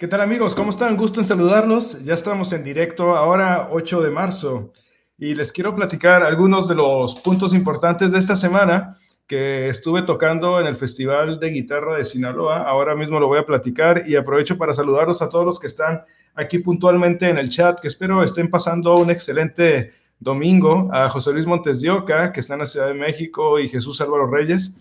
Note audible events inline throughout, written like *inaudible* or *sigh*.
¿Qué tal amigos? ¿Cómo están? Gusto en saludarlos. Ya estamos en directo ahora 8 de marzo y les quiero platicar algunos de los puntos importantes de esta semana que estuve tocando en el Festival de Guitarra de Sinaloa. Ahora mismo lo voy a platicar y aprovecho para saludarlos a todos los que están aquí puntualmente en el chat, que espero estén pasando un excelente domingo. A José Luis Montes de que está en la Ciudad de México, y Jesús Álvaro Reyes.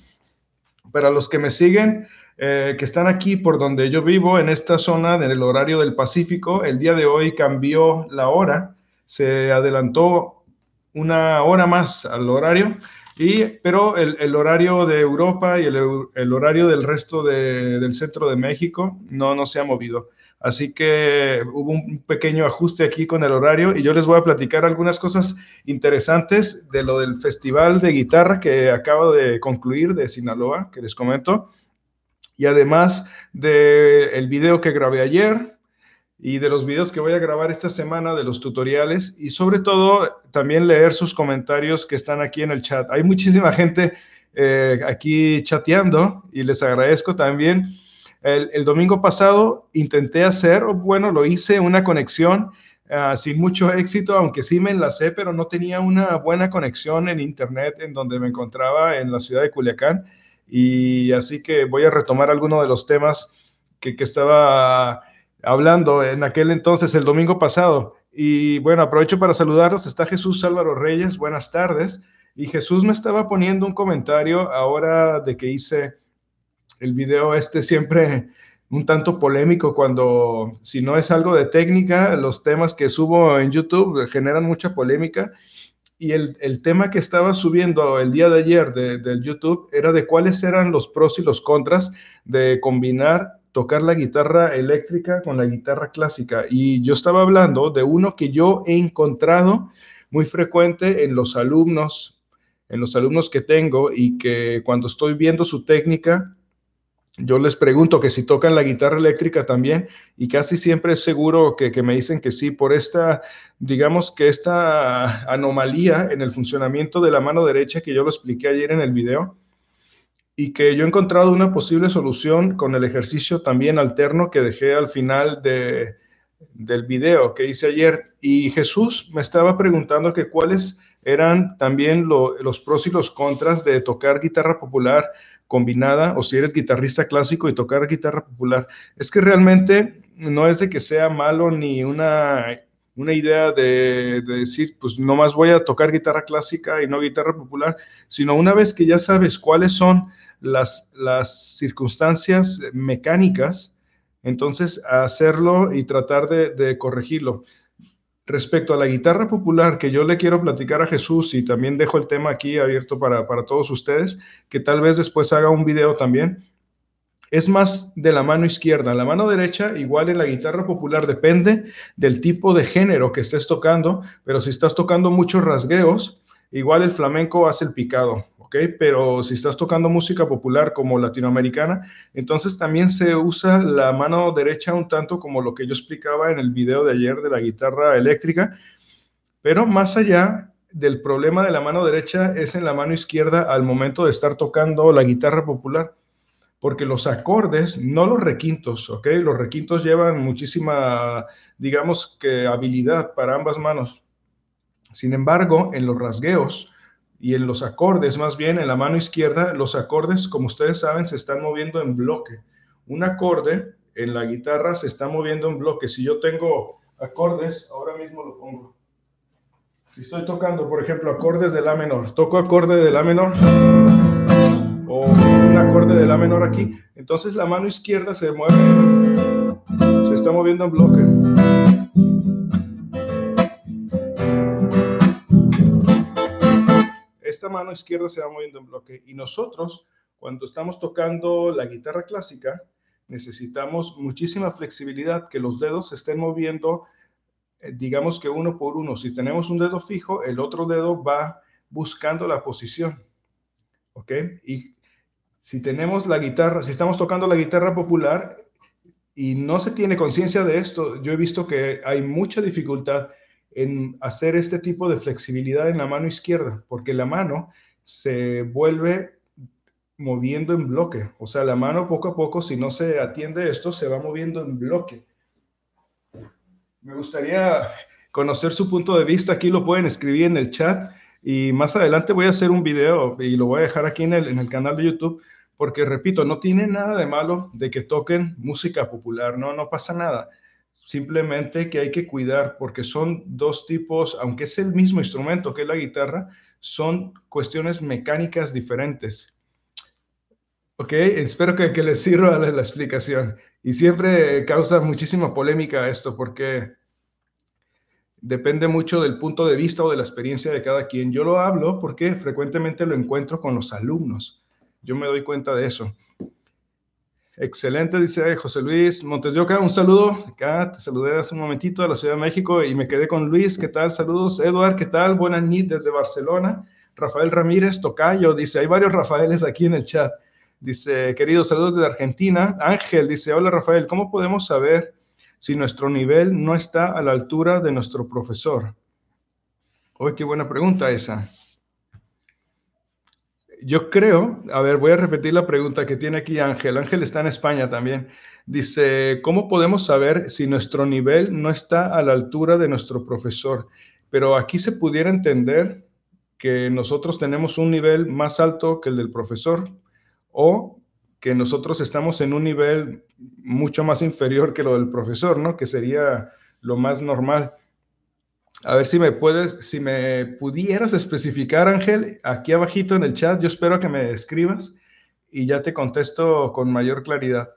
Para los que me siguen, eh, que están aquí por donde yo vivo, en esta zona en el horario del Pacífico. El día de hoy cambió la hora, se adelantó una hora más al horario, y, pero el, horario de Europa y el, horario del resto del centro de México no, no se ha movido. Así que hubo un pequeño ajuste aquí con el horario y yo les voy a platicar algunas cosas interesantes de lo del festival de guitarra que acabo de concluir de Sinaloa, que les comento. Y además del video que grabé ayer y de los videos que voy a grabar esta semana, de los tutoriales y sobre todo también leer sus comentarios que están aquí en el chat. Hay muchísima gente eh, aquí chateando y les agradezco también. El, domingo pasado intenté hacer, o bueno, lo hice, una conexión ah, sin mucho éxito, aunque sí me enlacé, pero no tenía una buena conexión en internet en donde me encontraba en la ciudad de Culiacán. Y así que voy a retomar algunos de los temas que, estaba hablando en aquel entonces, el domingo pasado. Y bueno, aprovecho para saludarlos. Está Jesús Álvaro Reyes, buenas tardes. Y Jesús me estaba poniendo un comentario ahora de que hice el video este siempre un tanto polémico cuando si no es algo de técnica, los temas que subo en YouTube generan mucha polémica y el, tema que estaba subiendo el día de ayer del YouTube era de cuáles eran los pros y los contras de combinar tocar la guitarra eléctrica con la guitarra clásica. Y yo estaba hablando de uno que yo he encontrado muy frecuente en los alumnos, en los alumnos que tengo y que cuando estoy viendo su técnica, yo les pregunto que si tocan la guitarra eléctrica también y casi siempre es seguro que, me dicen que sí, por esta, digamos que esta anomalía en el funcionamiento de la mano derecha que yo lo expliqué ayer en el video y que yo he encontrado una posible solución con el ejercicio también alterno que dejé al final de, del video que hice ayer. Y Jesús me estaba preguntando que cuáles eran también los pros y los contras de tocar guitarra popular combinada o si eres guitarrista clásico y tocar guitarra popular. Es que realmente no es de que sea malo ni una, idea de, decir, pues nomás voy a tocar guitarra clásica y no guitarra popular, sino una vez que ya sabes cuáles son las, circunstancias mecánicas, entonces hacerlo y tratar de corregirlo. Respecto a la guitarra popular, que yo le quiero platicar a Jesús y también dejo el tema aquí abierto para, todos ustedes, que tal vez después haga un video también, es más de la mano izquierda. La mano derecha, igual en la guitarra popular, depende del tipo de género que estés tocando, pero si estás tocando muchos rasgueos, igual el flamenco hace el picado. Pero si estás tocando música popular como latinoamericana, entonces también se usa la mano derecha un tanto como lo que yo explicaba en el video de ayer de la guitarra eléctrica, pero más allá del problema de la mano derecha es en la mano izquierda al momento de estar tocando la guitarra popular porque los acordes, no los requintos, ¿ok? Los requintos llevan muchísima, digamos que, habilidad para ambas manos. Sin embargo, en los rasgueos, y en los acordes, más bien en la mano izquierda, los acordes, como ustedes saben, se están moviendo en bloque. Un acorde en la guitarra se está moviendo en bloque. Si yo tengo acordes, ahora mismo lo pongo. Si estoy tocando, por ejemplo, acordes de la menor, toco acorde de la menor o un acorde de la menor aquí, entonces la mano izquierda se mueve, se está moviendo en bloque. esta mano izquierda se va moviendo en bloque. Y nosotros, cuando estamos tocando la guitarra clásica, necesitamos muchísima flexibilidad, que los dedos se estén moviendo, eh, digamos que uno por uno. Si tenemos un dedo fijo, el otro dedo va buscando la posición. ¿Ok? Y si tenemos la guitarra, si estamos tocando la guitarra popular y no se tiene conciencia de esto, yo he visto que hay mucha dificultad en hacer este tipo de flexibilidad en la mano izquierda, porque la mano se vuelve moviendo en bloque. O sea, la mano poco a poco, si no se atiende esto, se va moviendo en bloque. Me gustaría conocer su punto de vista. Aquí lo pueden escribir en el chat. Y más adelante voy a hacer un video y lo voy a dejar aquí en el, en el canal de YouTube, porque repito, no tiene nada de malo de que toquen música popular, no, no pasa nada simplemente que hay que cuidar porque son dos tipos, aunque es el mismo instrumento que la guitarra, son cuestiones mecánicas diferentes. Ok, espero que, les sirva la, explicación. Y siempre causa muchísima polémica esto porque depende mucho del punto de vista o de la experiencia de cada quien. Yo lo hablo porque frecuentemente lo encuentro con los alumnos. Yo me doy cuenta de eso. Excelente, dice José Luis Montes de Oca. Un saludo. Acá te saludé hace un momentito a la Ciudad de México y me quedé con Luis. ¿Qué tal? Saludos. Eduard, ¿qué tal? buena ni desde Barcelona. Rafael Ramírez Tocayo dice: hay varios Rafaeles aquí en el chat. Dice: queridos saludos desde Argentina. Ángel dice: hola Rafael, ¿cómo podemos saber si nuestro nivel no está a la altura de nuestro profesor? Hoy, qué buena pregunta esa. Yo creo, a ver, voy a repetir la pregunta que tiene aquí Ángel. Ángel está en España también. Dice, ¿cómo podemos saber si nuestro nivel no está a la altura de nuestro profesor? Pero aquí se pudiera entender que nosotros tenemos un nivel más alto que el del profesor o que nosotros estamos en un nivel mucho más inferior que lo del profesor, ¿no? Que sería lo más normal. A ver si me puedes, si me pudieras especificar, Ángel, aquí abajito en el chat, yo espero que me escribas y ya te contesto con mayor claridad.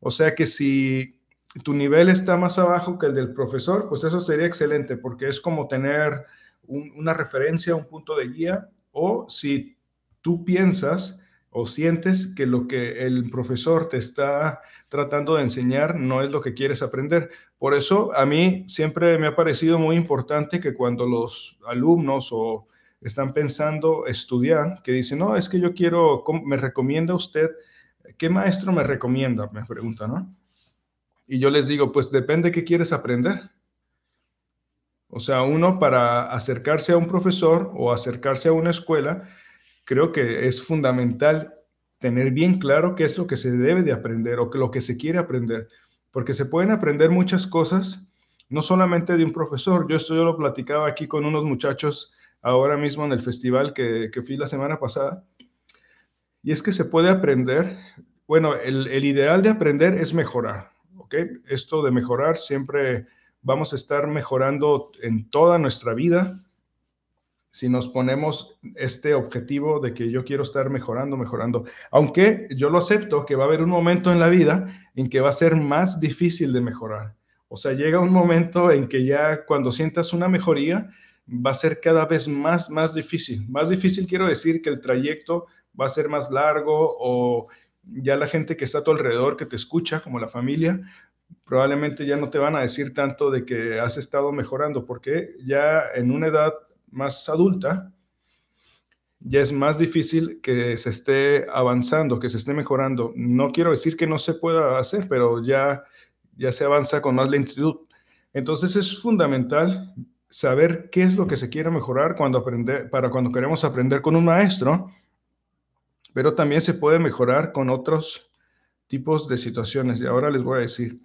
O sea que si tu nivel está más abajo que el del profesor, pues eso sería excelente porque es como tener una referencia, un punto de guía, o si tú piensas o sientes que lo que el profesor te está tratando de enseñar no es lo que quieres aprender. Por eso a mí siempre me ha parecido muy importante que cuando los alumnos o están pensando estudiar, que dicen, no, es que yo quiero, me recomienda usted, ¿qué maestro me recomienda? Me preguntan, ¿no? Y yo les digo, pues depende qué quieres aprender. O sea, uno para acercarse a un profesor o acercarse a una escuela, creo que es fundamental tener bien claro qué es lo que se debe de aprender o que lo que se quiere aprender, porque se pueden aprender muchas cosas, no solamente de un profesor. Yo esto yo lo platicaba aquí con unos muchachos ahora mismo en el festival que, que fui la semana pasada, y es que se puede aprender, bueno, el, el ideal de aprender es mejorar, ¿ok? Esto de mejorar siempre vamos a estar mejorando en toda nuestra vida, si nos ponemos este objetivo de que yo quiero estar mejorando, mejorando. Aunque yo lo acepto que va a haber un momento en la vida en que va a ser más difícil de mejorar. O sea, llega un momento en que ya cuando sientas una mejoría va a ser cada vez más, más difícil. Más difícil quiero decir que el trayecto va a ser más largo o ya la gente que está a tu alrededor, que te escucha, como la familia, probablemente ya no te van a decir tanto de que has estado mejorando, porque ya en una edad más adulta, ya es más difícil que se esté avanzando, que se esté mejorando. No quiero decir que no se pueda hacer, pero ya, ya se avanza con más lentitud. Entonces es fundamental saber qué es lo que se quiere mejorar cuando aprender, para cuando queremos aprender con un maestro, pero también se puede mejorar con otros tipos de situaciones. Y ahora les voy a decir.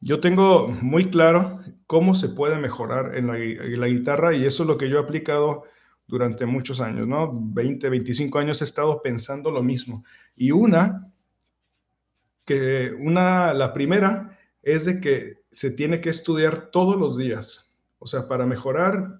Yo tengo muy claro cómo se puede mejorar en la, guitarra y eso es lo que yo he aplicado durante muchos años, ¿no? 20, 25 años he estado pensando lo mismo. Y una, que una, la primera es de que se tiene que estudiar todos los días. O sea, para mejorar,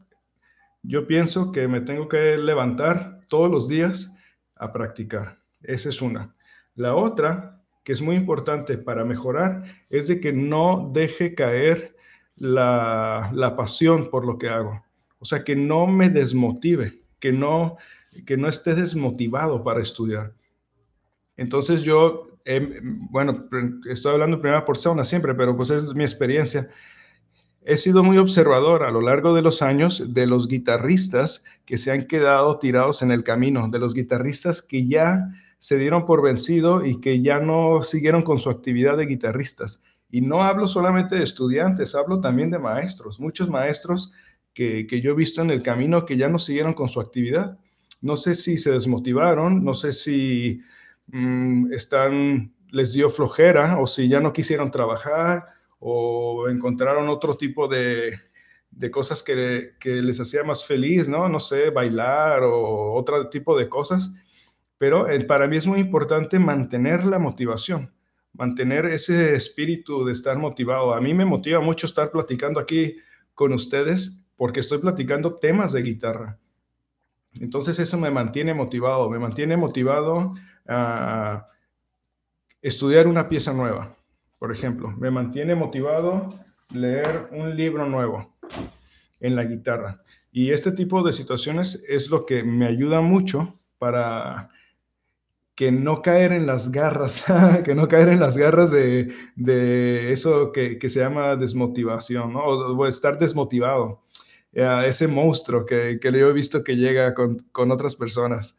yo pienso que me tengo que levantar todos los días a practicar. Esa es una. La otra que es muy importante para mejorar es de que no deje caer la, pasión por lo que hago. O sea, que no me desmotive, que no, que no esté desmotivado para estudiar. Entonces yo, em, bueno, estoy hablando en primera persona siempre, pero pues es mi experiencia. He sido muy observador a lo largo de los años de los guitarristas que se han quedado tirados en el camino, de los guitarristas que ya se dieron por vencido y que ya no siguieron con su actividad de guitarristas. Y no hablo solamente de estudiantes, hablo también de maestros, muchos maestros que, yo he visto en el camino que ya no siguieron con su actividad. No sé si se desmotivaron, no sé si mm, están, les dio flojera o si ya no quisieron trabajar o encontraron otro tipo de, cosas que, que, les hacía más feliz, ¿no? No sé, bailar o otro tipo de cosas pero eh, para mí es muy importante mantener la motivación, mantener ese espíritu de estar motivado. A mí me motiva mucho estar platicando aquí con ustedes porque estoy platicando temas de guitarra. Entonces eso me mantiene motivado, me mantiene motivado a estudiar una pieza nueva, por ejemplo, me mantiene motivado leer un libro nuevo en la guitarra. Y este tipo de situaciones es lo que me ayuda mucho para que no caer en las garras, *laughs* que no caer en las garras de, de eso que, que, se llama desmotivación, ¿no? o, estar desmotivado, eh, ese monstruo que, que yo he visto que llega con, con otras personas.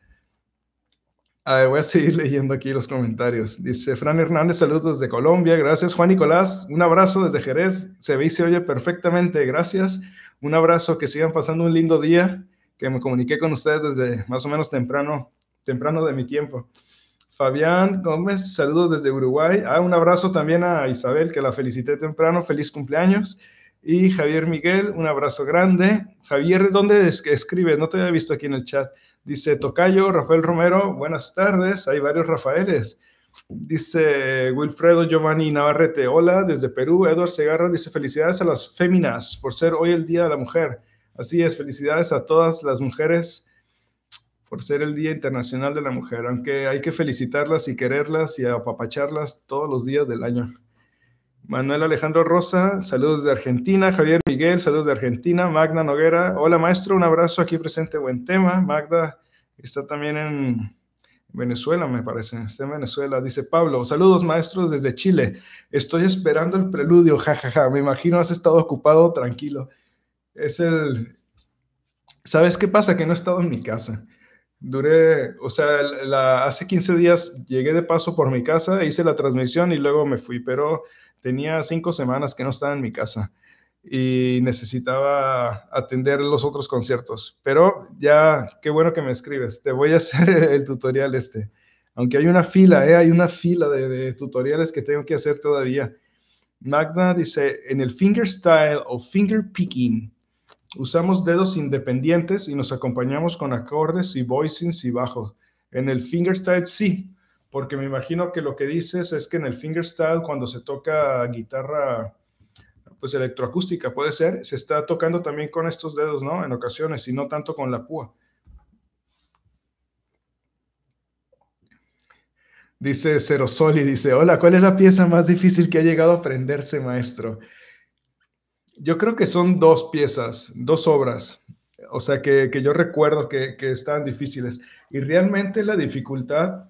voy a seguir *laughs* leyendo aquí los comentarios. Dice Fran Hernández, saludos desde Colombia. Gracias, Juan Nicolás. Un abrazo desde Jerez. Se ve y se oye perfectamente. Gracias. Un abrazo, que sigan pasando un lindo día, que me comuniqué con ustedes desde más o menos temprano, temprano de mi tiempo. Fabián Gómez, saludos desde Uruguay. Ah, un abrazo también a Isabel, que la felicité temprano, feliz cumpleaños. Y Javier Miguel, un abrazo grande. Javier, ¿de ¿dónde es que escribes? No te había visto aquí en el chat. Dice Tocayo, Rafael Romero, buenas tardes. Hay varios Rafaeles. Dice Wilfredo Giovanni Navarrete, hola desde Perú. Edward Segarra dice felicidades a las féminas por ser hoy el Día de la Mujer. Así es, felicidades a todas las mujeres por ser el Día Internacional de la Mujer, aunque hay que felicitarlas y quererlas y apapacharlas todos los días del año. Manuel Alejandro Rosa, saludos de Argentina. Javier Miguel, saludos de Argentina. Magna Noguera, hola maestro, un abrazo aquí presente, buen tema. Magda está también en Venezuela, me parece, está en Venezuela. Dice Pablo, saludos maestros desde Chile. Estoy esperando el preludio, jajaja. Me imagino has estado ocupado, tranquilo. Es el... ¿Sabes qué pasa? Que no he estado en mi casa duré, o sea, la, hace 15 días llegué de paso por mi casa, hice la transmisión y luego me fui, pero tenía cinco semanas que no estaba en mi casa y necesitaba atender los otros conciertos. Pero ya, qué bueno que me escribes, te voy a hacer *laughs* el tutorial este. Aunque hay una fila, eh, hay una fila de, tutoriales que tengo que hacer todavía. Magda dice, en el finger style o finger picking, Usamos dedos independientes y nos acompañamos con acordes y voicings y bajos. En el fingerstyle sí, porque me imagino que lo que dices es que en el fingerstyle cuando se toca guitarra pues electroacústica puede ser, se está tocando también con estos dedos, ¿no? En ocasiones y no tanto con la púa. Dice Cerosoli, dice, hola, ¿cuál es la pieza más difícil que ha llegado a aprenderse, maestro? Yo creo que son dos piezas, dos obras, o sea, que, que yo recuerdo que, que, estaban difíciles. Y realmente la dificultad,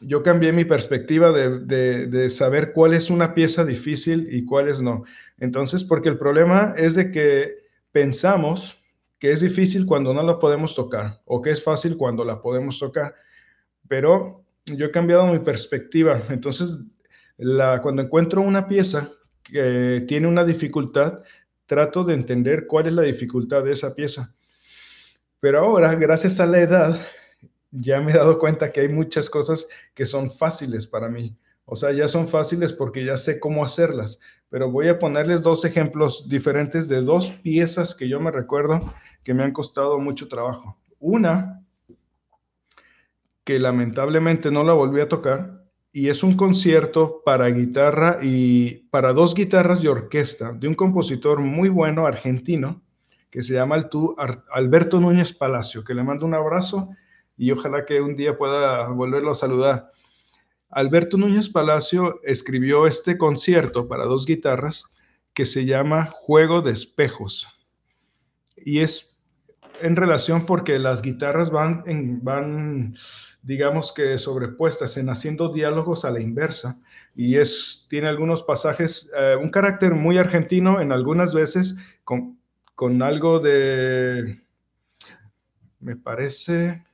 yo cambié mi perspectiva de, de, de, saber cuál es una pieza difícil y cuál es no. Entonces, porque el problema es de que pensamos que es difícil cuando no la podemos tocar o que es fácil cuando la podemos tocar. Pero yo he cambiado mi perspectiva. Entonces, la, cuando encuentro una pieza que eh, tiene una dificultad, trato de entender cuál es la dificultad de esa pieza. Pero ahora, gracias a la edad, ya me he dado cuenta que hay muchas cosas que son fáciles para mí. O sea, ya son fáciles porque ya sé cómo hacerlas. Pero voy a ponerles dos ejemplos diferentes de dos piezas que yo me recuerdo que me han costado mucho trabajo. Una, que lamentablemente no la volví a tocar, y es un concierto para guitarra y para dos guitarras de orquesta de un compositor muy bueno argentino que se llama Alberto Núñez Palacio, que le mando un abrazo y ojalá que un día pueda volverlo a saludar. Alberto Núñez Palacio escribió este concierto para dos guitarras que se llama Juego de Espejos y es en relación porque las guitarras van, van, digamos que sobrepuestas, en haciendo diálogos a la inversa. Y es, tiene algunos pasajes, eh, un carácter muy argentino en algunas veces, con, algo de, me parece,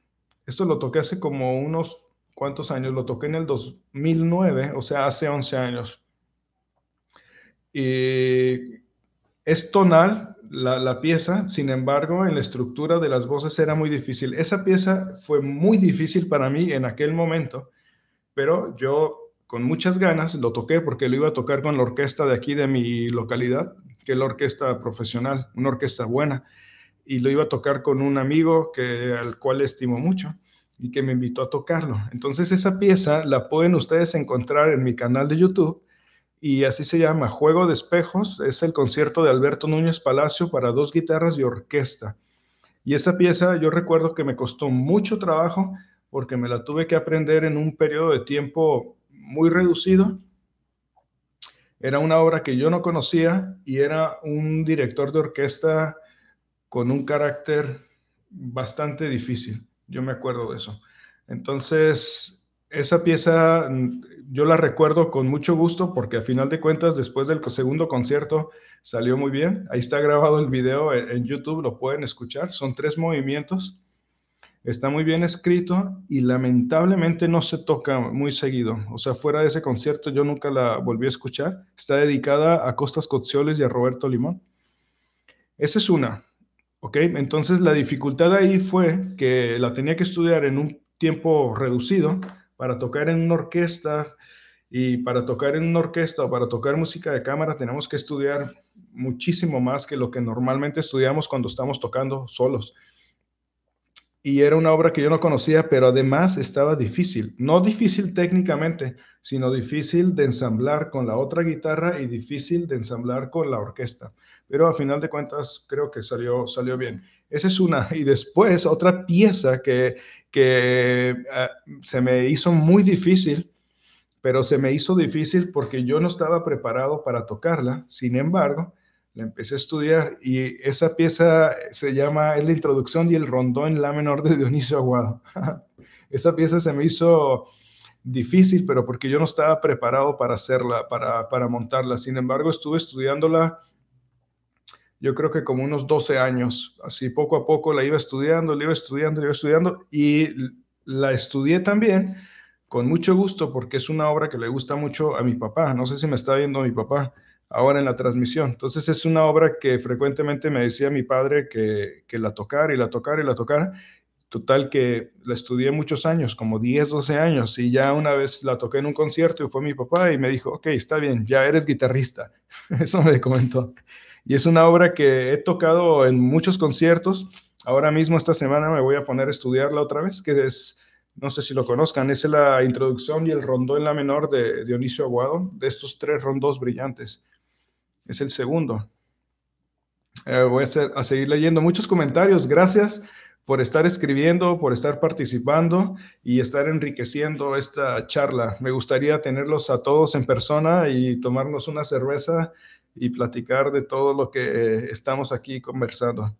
esto lo toqué hace como unos cuantos años, lo toqué en el 2009, o sea, hace 11 años. Y es tonal la, pieza, sin embargo, en la estructura de las voces era muy difícil. Esa pieza fue muy difícil para mí en aquel momento, pero yo con muchas ganas lo toqué porque lo iba a tocar con la orquesta de aquí de mi localidad, que es la orquesta profesional, una orquesta buena, y lo iba a tocar con un amigo que al cual estimo mucho y que me invitó a tocarlo. Entonces esa pieza la pueden ustedes encontrar en mi canal de YouTube y así se llama Juego de Espejos, es el concierto de Alberto Núñez Palacio para dos guitarras y orquesta. Y esa pieza yo recuerdo que me costó mucho trabajo porque me la tuve que aprender en un periodo de tiempo muy reducido. Era una obra que yo no conocía y era un director de orquesta con un carácter bastante difícil. Yo me acuerdo de eso. Entonces, esa pieza mm, yo la recuerdo con mucho gusto porque a final de cuentas después del segundo concierto salió muy bien. Ahí está grabado el video e-, en YouTube, lo pueden escuchar. Son tres movimientos. Está muy bien escrito y lamentablemente no se toca muy seguido. O sea, fuera de ese concierto yo nunca la volví a escuchar. Está dedicada a Costas Cotzioles y a Roberto Limón. Esa es una. ¿Ok? Entonces la dificultad ahí fue que la tenía que estudiar en un tiempo reducido para tocar en una orquesta y para tocar en una orquesta o para tocar música de cámara tenemos que estudiar muchísimo más que lo que normalmente estudiamos cuando estamos tocando solos. Y era una obra que yo no conocía, pero además estaba difícil. No difícil técnicamente, sino difícil de ensamblar con la otra guitarra y difícil de ensamblar con la orquesta. Pero a final de cuentas creo que salió, salió bien. Esa es una. Y después otra pieza que, eh, se me hizo muy difícil, pero se me hizo difícil porque yo no estaba preparado para tocarla. Sin embargo, la empecé a estudiar y esa pieza se llama, es la introducción y el rondón en la menor de Dionisio Aguado. *laughs* esa pieza se me hizo difícil, pero porque yo no estaba preparado para hacerla, para, para montarla. Sin embargo, estuve estudiándola yo creo que como unos 12 años, así poco a poco la iba estudiando, la iba estudiando, la iba estudiando y la estudié también con mucho gusto porque es una obra que le gusta mucho a mi papá, no sé si me está viendo mi papá ahora en la transmisión, entonces es una obra que frecuentemente me decía mi padre que, que la tocar y la tocar y la tocar, total que la estudié muchos años, como 10, 12 años, y ya una vez la toqué en un concierto y fue mi papá y me dijo, ok, está bien, ya eres guitarrista, *laughs* eso me comentó. Y es una obra que he tocado en muchos conciertos. Ahora mismo, esta semana, me voy a poner a estudiarla otra vez, que es, no sé si lo conozcan, es la introducción y el rondó en la menor de Dionisio Aguado, de estos tres rondos brillantes. Es el segundo. Eh, voy a seguir leyendo muchos comentarios. Gracias por estar escribiendo, por estar participando y estar enriqueciendo esta charla. Me gustaría tenerlos a todos en persona y tomarnos una cerveza y platicar de todo lo que eh, estamos aquí conversando.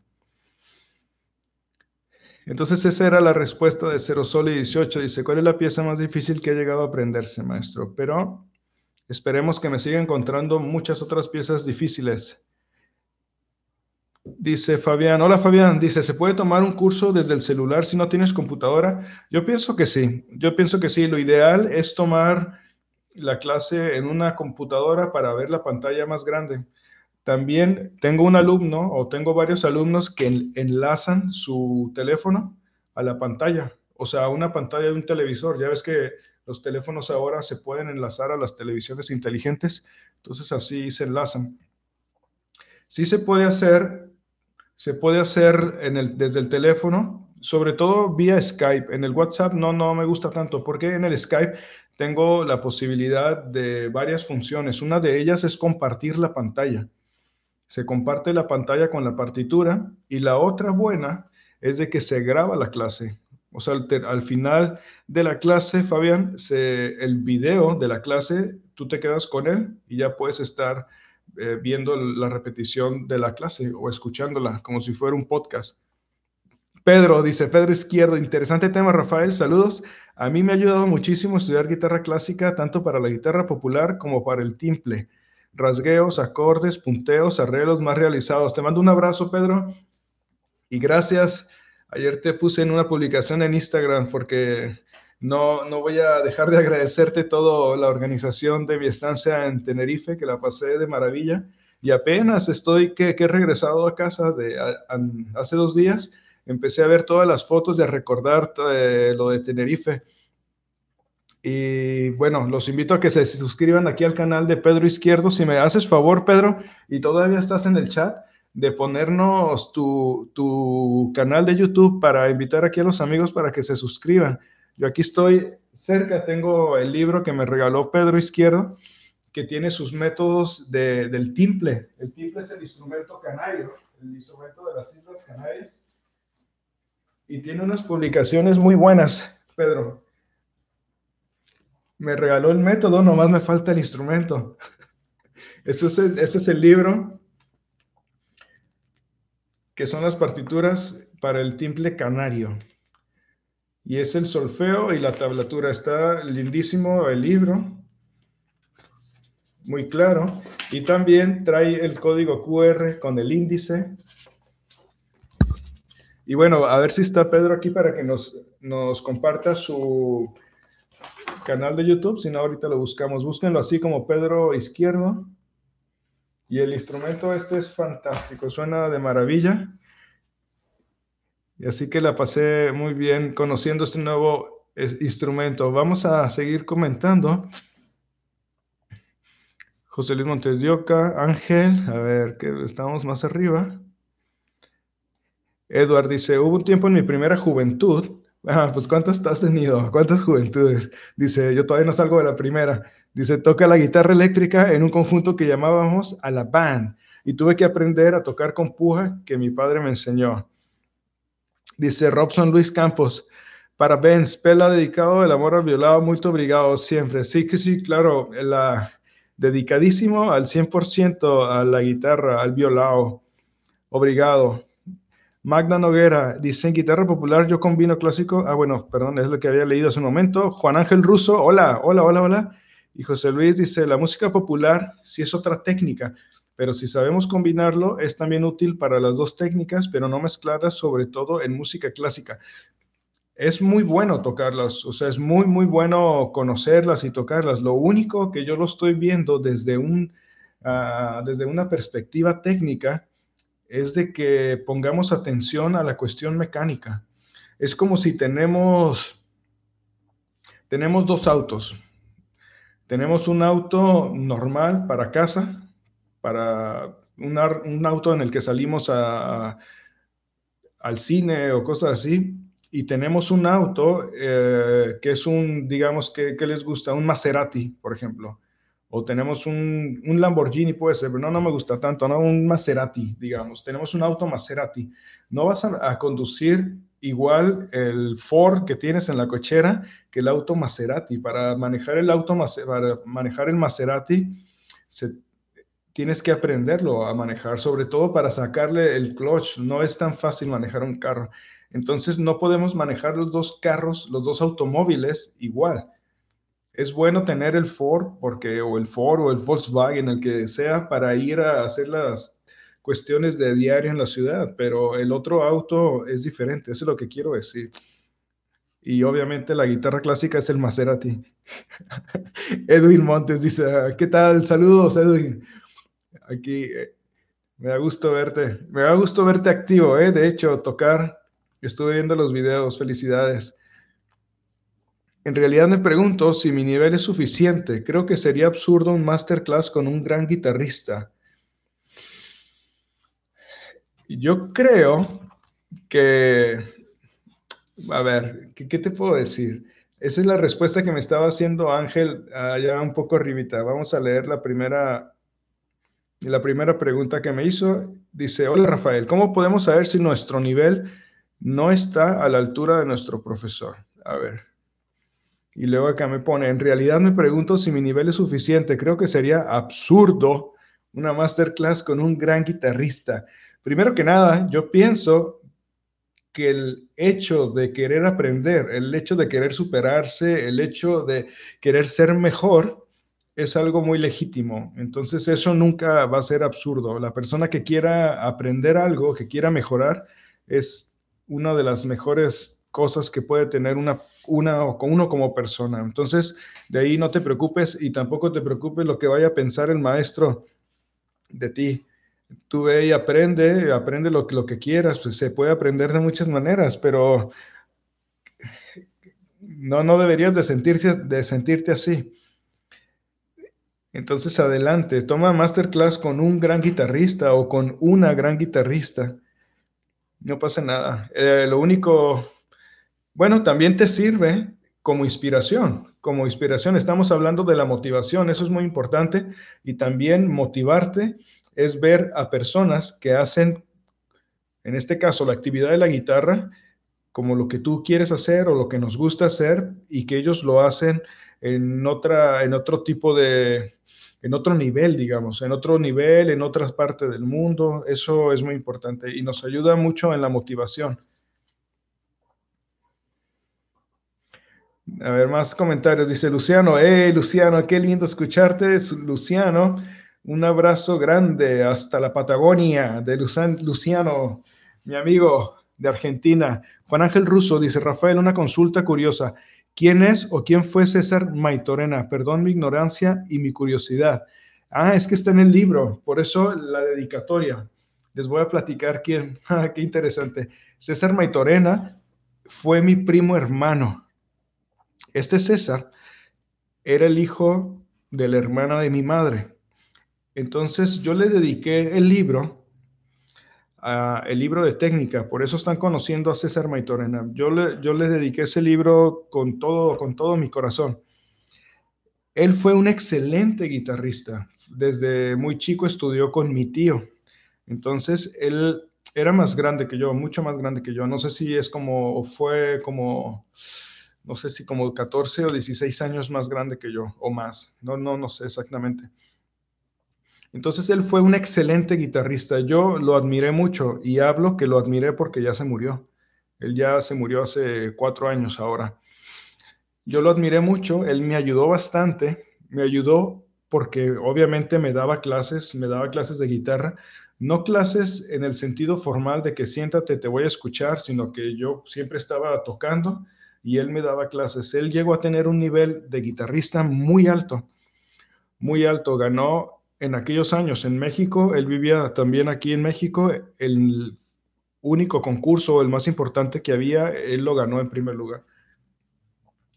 Entonces esa era la respuesta de y 18. Dice, ¿cuál es la pieza más difícil que ha llegado a aprenderse, maestro? Pero esperemos que me siga encontrando muchas otras piezas difíciles. Dice Fabián, hola Fabián, dice, ¿se puede tomar un curso desde el celular si no tienes computadora? Yo pienso que sí, yo pienso que sí, lo ideal es tomar la clase en una computadora para ver la pantalla más grande. También tengo un alumno o tengo varios alumnos que enlazan su teléfono a la pantalla, o sea, a una pantalla de un televisor. Ya ves que los teléfonos ahora se pueden enlazar a las televisiones inteligentes, entonces así se enlazan. Sí se puede hacer, se puede hacer desde el teléfono, sobre todo vía Skype. En el WhatsApp no, no me gusta tanto porque en el Skype tengo la posibilidad de varias funciones. Una de ellas es compartir la pantalla. Se comparte la pantalla con la partitura y la otra buena es de que se graba la clase. O sea, al, final de la clase, Fabián, el video de la clase, tú te quedas con él y ya puedes estar eh, viendo la repetición de la clase o escuchándola como si fuera un podcast. Pedro dice, Pedro Izquierdo, interesante tema, Rafael, saludos. A mí me ha ayudado muchísimo estudiar guitarra clásica, tanto para la guitarra popular como para el timple. Rasgueos, acordes, punteos, arreglos más realizados. Te mando un abrazo, Pedro, y gracias. Ayer te puse en una publicación en Instagram porque no, voy a dejar de agradecerte todo la organización de mi estancia en Tenerife, que la pasé de maravilla. Y apenas estoy que, he regresado a casa de hace dos días empecé a ver todas las fotos de recordar eh, lo de Tenerife. Y bueno, los invito a que se suscriban aquí al canal de Pedro Izquierdo. Si me haces favor, Pedro, y todavía estás en el chat, de ponernos tu, tu canal de YouTube para invitar aquí a los amigos para que se suscriban. Yo aquí estoy cerca, tengo el libro que me regaló Pedro Izquierdo, que tiene sus métodos de, del timple. El timple es el instrumento canario, el instrumento de las Islas Canarias y tiene unas publicaciones muy buenas, Pedro. Me regaló el método, nomás me falta el instrumento. *laughs* Este es el, es el libro que son las partituras para el timple canario. Y es el solfeo y la tablatura. Está lindísimo el libro, muy claro. Y también trae el código QR con el índice y bueno, a ver si está Pedro aquí para que nos, comparta su canal de YouTube, si no ahorita lo buscamos. Búsquenlo así como Pedro Izquierdo. Y el instrumento este es fantástico, suena de maravilla. Y así que la pasé muy bien conociendo este nuevo instrumento. Vamos a seguir comentando. José Luis Montes de Ángel, a ver, que estamos más arriba. Edward dice, hubo un tiempo en mi primera juventud. Ah, pues ¿cuántas has tenido? ¿Cuántas juventudes? Dice, yo todavía no salgo de la primera. Dice, toca la guitarra eléctrica en un conjunto que llamábamos a la band. Y tuve que aprender a tocar con puja que mi padre me enseñó. Dice Robson Luis Campos, para Ben, Pela dedicado el amor al violado, muy obrigado siempre. Sí, que sí, claro, la, dedicadísimo al 100% a la guitarra, al violado, obrigado. Magda Noguera dice, en guitarra popular yo combino clásico. Ah, bueno, perdón, es lo que había leído hace un momento. Juan Ángel Russo, hola, hola, hola, hola. Y José Luis dice, la música popular sí es otra técnica, pero si sabemos combinarlo es también útil para las dos técnicas, pero no mezcladas, sobre todo en música clásica. Es muy bueno tocarlas, o sea, es muy, muy bueno conocerlas y tocarlas. Lo único que yo lo estoy viendo desde, un, ah, desde una perspectiva técnica es de que pongamos atención a la cuestión mecánica. Es como si tenemos, tenemos dos autos. Tenemos un auto normal para casa, para un, auto en el que salimos a, al cine o cosas así, y tenemos un auto eh, que es un, digamos, que, que, les gusta, un Maserati, por ejemplo o tenemos un, un, Lamborghini, puede ser, pero no, no me gusta tanto, no, un Maserati, digamos, tenemos un auto Maserati, no vas a, conducir igual el Ford que tienes en la cochera que el auto Maserati. Para manejar el auto, para manejar el Maserati, se, tienes que aprenderlo a manejar, sobre todo para sacarle el clutch, no es tan fácil manejar un carro. Entonces no podemos manejar los dos carros, los dos automóviles igual es bueno tener el Ford porque, o el Ford o el Volkswagen, el que sea, para ir a hacer las cuestiones de diario en la ciudad, pero el otro auto es diferente, eso es lo que quiero decir. Y obviamente la guitarra clásica es el Maserati. *laughs* Edwin Montes dice, ah, ¿qué tal? Saludos, Edwin. Aquí eh, me da gusto verte. Me da gusto verte activo, ¿eh? De hecho, tocar. Estuve viendo los videos. Felicidades. En realidad me pregunto si mi nivel es suficiente. Creo que sería absurdo un masterclass con un gran guitarrista. Yo creo que, a ver, ¿qué, te puedo decir? Esa es la respuesta que me estaba haciendo Ángel allá ah, un poco arribita. Vamos a leer la primera, la primera pregunta que me hizo. Dice, hola Rafael, ¿cómo podemos saber si nuestro nivel no está a la altura de nuestro profesor? A ver. Y luego acá me pone, en realidad me pregunto si mi nivel es suficiente. Creo que sería absurdo una masterclass con un gran guitarrista. Primero que nada, yo pienso que el hecho de querer aprender, el hecho de querer superarse, el hecho de querer ser mejor, es algo muy legítimo. Entonces eso nunca va a ser absurdo. La persona que quiera aprender algo, que quiera mejorar, es una de las mejores cosas que puede tener una, una o uno como persona. Entonces, de ahí no te preocupes y tampoco te preocupes lo que vaya a pensar el maestro de ti. Tú ve y aprende, aprende lo, lo que quieras, pues se puede aprender de muchas maneras, pero no, no deberías de, sentirse, de sentirte así. Entonces, adelante, toma masterclass con un gran guitarrista o con una gran guitarrista. No pasa nada. Eh, lo único bueno, también te sirve como inspiración, como inspiración. Estamos hablando de la motivación, eso es muy importante. Y también motivarte es ver a personas que hacen, en este caso, la actividad de la guitarra como lo que tú quieres hacer o lo que nos gusta hacer y que ellos lo hacen en, en otro tipo de, en otro nivel, digamos, en otro nivel, en otras partes del mundo. Eso es muy importante y nos ayuda mucho en la motivación. A ver, más comentarios. Dice Luciano, ¡Eh, Luciano, qué lindo escucharte, Luciano. Un abrazo grande hasta la Patagonia de Luciano, mi amigo de Argentina. Juan Ángel Russo dice, Rafael, una consulta curiosa. ¿Quién es o quién fue César Maitorena? Perdón mi ignorancia y mi curiosidad. Ah, es que está en el libro, por eso la dedicatoria. Les voy a platicar quién. *laughs* Ah, qué interesante. César Maitorena fue mi primo hermano este César era el hijo de la hermana de mi madre. Entonces yo le dediqué el libro, el libro de técnica, por eso están conociendo a César Maitorena. Yo le, yo le dediqué ese libro con todo, con todo mi corazón. Él fue un excelente guitarrista. Desde muy chico estudió con mi tío. Entonces, él era más grande que yo, mucho más grande que yo. No sé si es como, fue como, no sé si como 14 o 16 años más grande que yo, o más, no, no, no sé exactamente. Entonces él fue un excelente guitarrista, yo lo admiré mucho y hablo que lo admiré porque ya se murió, él ya se murió hace cuatro años ahora. Yo lo admiré mucho, él me ayudó bastante, me ayudó porque obviamente me daba clases, me daba clases de guitarra, no clases en el sentido formal de que siéntate, te voy a escuchar, sino que yo siempre estaba tocando y él me daba clases. Él llegó a tener un nivel de guitarrista muy alto, muy alto. Ganó en aquellos años en México, él vivía también aquí en México, el único concurso, el más importante que había, él lo ganó en primer lugar.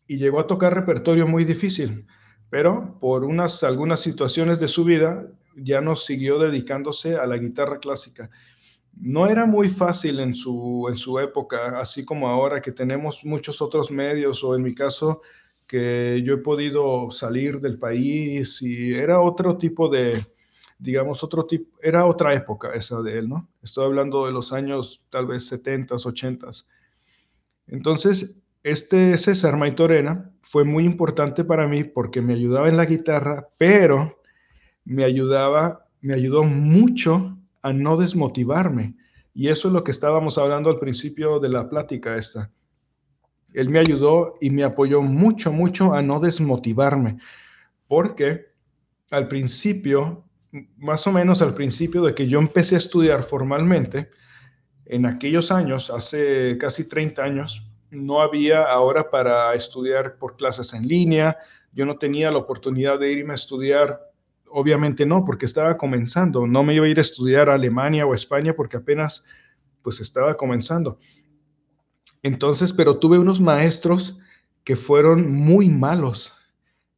Y llegó a tocar repertorio muy difícil, pero por unas, algunas situaciones de su vida ya no siguió dedicándose a la guitarra clásica no era muy fácil en su, en su época, así como ahora que tenemos muchos otros medios o en mi caso que yo he podido salir del país y era otro tipo de, digamos, otro tipo, era otra época esa de él, ¿no? Estoy hablando de los años tal vez 70s, 80s. Entonces, este César Maitorena fue muy importante para mí porque me ayudaba en la guitarra, pero me ayudaba, me ayudó mucho a no desmotivarme. Y eso es lo que estábamos hablando al principio de la plática esta. Él me ayudó y me apoyó mucho, mucho a no desmotivarme, porque al principio, más o menos al principio de que yo empecé a estudiar formalmente, en aquellos años, hace casi 30 años, no había ahora para estudiar por clases en línea, yo no tenía la oportunidad de irme a estudiar obviamente no, porque estaba comenzando, no me iba a ir a estudiar a Alemania o a España porque apenas pues estaba comenzando. Entonces, pero tuve unos maestros que fueron muy malos,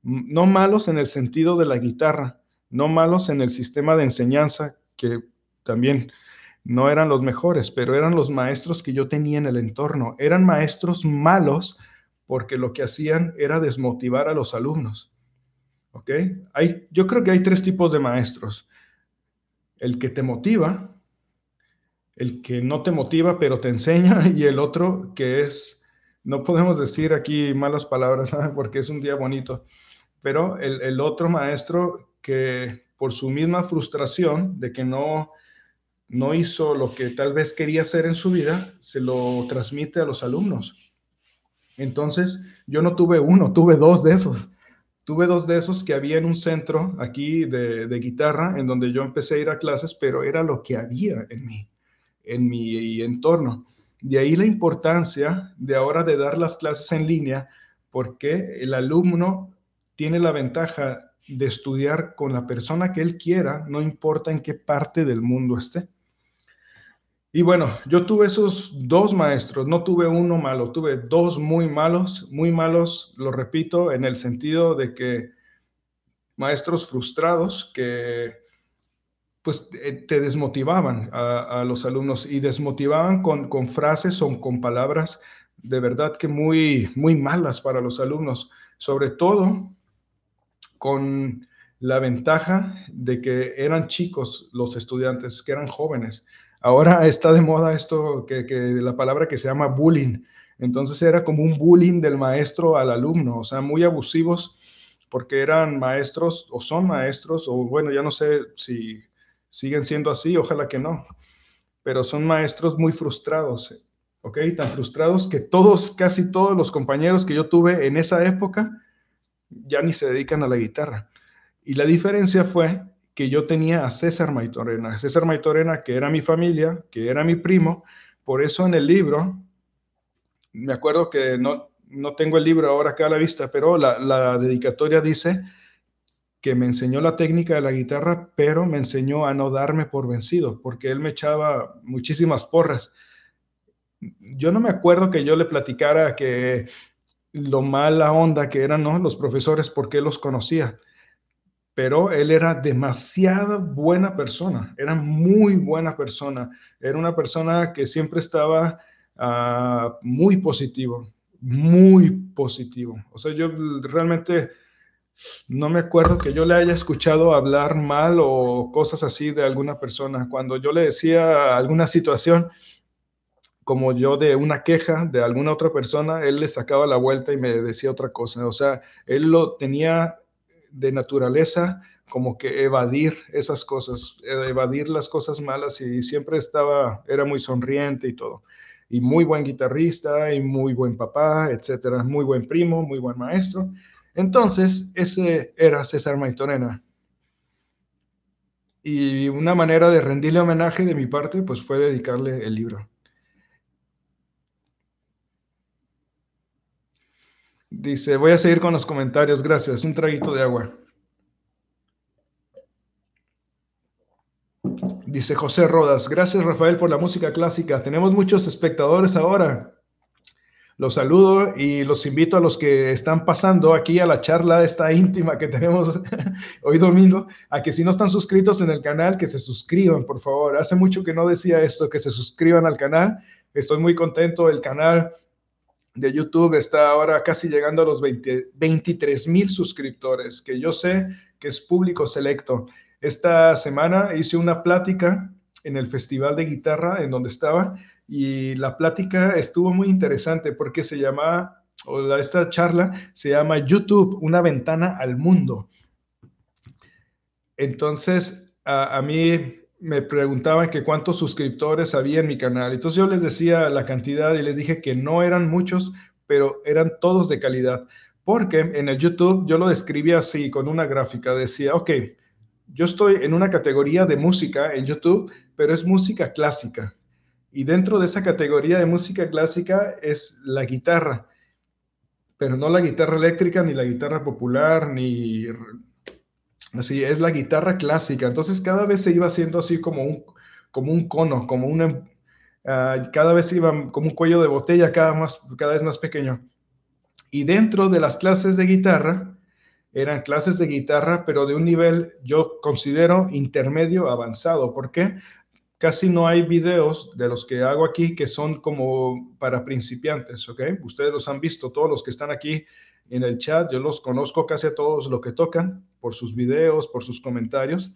no malos en el sentido de la guitarra, no malos en el sistema de enseñanza, que también no eran los mejores, pero eran los maestros que yo tenía en el entorno. Eran maestros malos porque lo que hacían era desmotivar a los alumnos. ¿Ok? Hay, yo creo que hay tres tipos de maestros. El que te motiva, el que no te motiva pero te enseña *laughs* y el otro que es, no podemos decir aquí malas palabras *laughs* porque es un día bonito, pero el, el otro maestro que por su misma frustración de que no, no hizo lo que tal vez quería hacer en su vida, se lo transmite a los alumnos. Entonces, yo no tuve uno, tuve dos de esos. Tuve dos de esos que había en un centro aquí de, guitarra, en donde yo empecé a ir a clases, pero era lo que había en mí, en mi entorno. De ahí la importancia de ahora de dar las clases en línea, porque el alumno tiene la ventaja de estudiar con la persona que él quiera, no importa en qué parte del mundo esté. Y bueno, yo tuve esos dos maestros, no tuve uno malo, tuve dos muy malos, muy malos, lo repito, en el sentido de que maestros frustrados que pues eh, te desmotivaban a, los alumnos y desmotivaban con, frases o con palabras de verdad que muy, muy malas para los alumnos, sobre todo con la ventaja de que eran chicos los estudiantes, que eran jóvenes. Ahora está de moda esto, que, la palabra que se llama bullying. Entonces era como un bullying del maestro al alumno, o sea, muy abusivos porque eran maestros o son maestros, o bueno, ya no sé si siguen siendo así, ojalá que no, pero son maestros muy frustrados, ¿ok? Tan frustrados que todos, casi todos los compañeros que yo tuve en esa época ya ni se dedican a la guitarra. Y la diferencia fue que yo tenía a César Maitorena. César Maitorena, que era mi familia, que era mi primo. Por eso en el libro, me acuerdo que no, no tengo el libro ahora acá a la vista, pero la, dedicatoria dice que me enseñó la técnica de la guitarra, pero me enseñó a no darme por vencido, porque él me echaba muchísimas porras. Yo no me acuerdo que yo le platicara que lo mala onda que eran los profesores porque los conocía pero él era demasiada buena persona, era muy buena persona, era una persona que siempre estaba ah, muy positivo, muy positivo. O sea, yo realmente no me acuerdo que yo le haya escuchado hablar mal o cosas así de alguna persona. Cuando yo le decía alguna situación, como yo de una queja de alguna otra persona, él le sacaba la vuelta y me decía otra cosa. O sea, él lo tenía de naturaleza como que evadir esas cosas, evadir las cosas malas y siempre estaba, era muy sonriente y todo. Y muy buen guitarrista y muy buen papá, etcétera, muy buen primo, muy buen maestro. Entonces, ese era César Maitorena. Y una manera de rendirle homenaje de mi parte, pues fue dedicarle el libro. Dice, voy a seguir con los comentarios, gracias. Un traguito de agua. Dice José Rodas, gracias Rafael por la música clásica. Tenemos muchos espectadores ahora. Los saludo y los invito a los que están pasando aquí a la charla esta íntima que tenemos *laughs* hoy domingo, a que si no están suscritos en el canal, que se suscriban, por favor. Hace mucho que no decía esto, que se suscriban al canal. Estoy muy contento. El canal de YouTube está ahora casi llegando a los 23 mil suscriptores, que yo sé que es público selecto. Esta semana hice una plática en el Festival de Guitarra en donde estaba y la plática estuvo muy interesante porque se llama, o esta charla se llama YouTube, una ventana al mundo. Entonces, a mí me preguntaban que cuántos suscriptores había en mi canal. Entonces yo les decía la cantidad y les dije que no eran muchos, pero eran todos de calidad. Porque en el YouTube yo lo describía así, con una gráfica. Decía, ok, yo estoy en una categoría de música en YouTube, pero es música clásica. Y dentro de esa categoría de música clásica es la guitarra, pero no la guitarra eléctrica, ni la guitarra popular, ni Así es la guitarra clásica. Entonces cada vez se iba haciendo así como un, como un cono, como una, em, ah, cada vez iba como un cuello de botella cada, más, cada vez más pequeño. Y dentro de las clases de guitarra, eran clases de guitarra, pero de un nivel yo considero intermedio avanzado. ¿Por qué? Casi no hay videos de los que hago aquí que son como para principiantes, ¿ok? Ustedes los han visto, todos los que están aquí en el chat. Yo los conozco casi a todos los que tocan por sus videos, por sus comentarios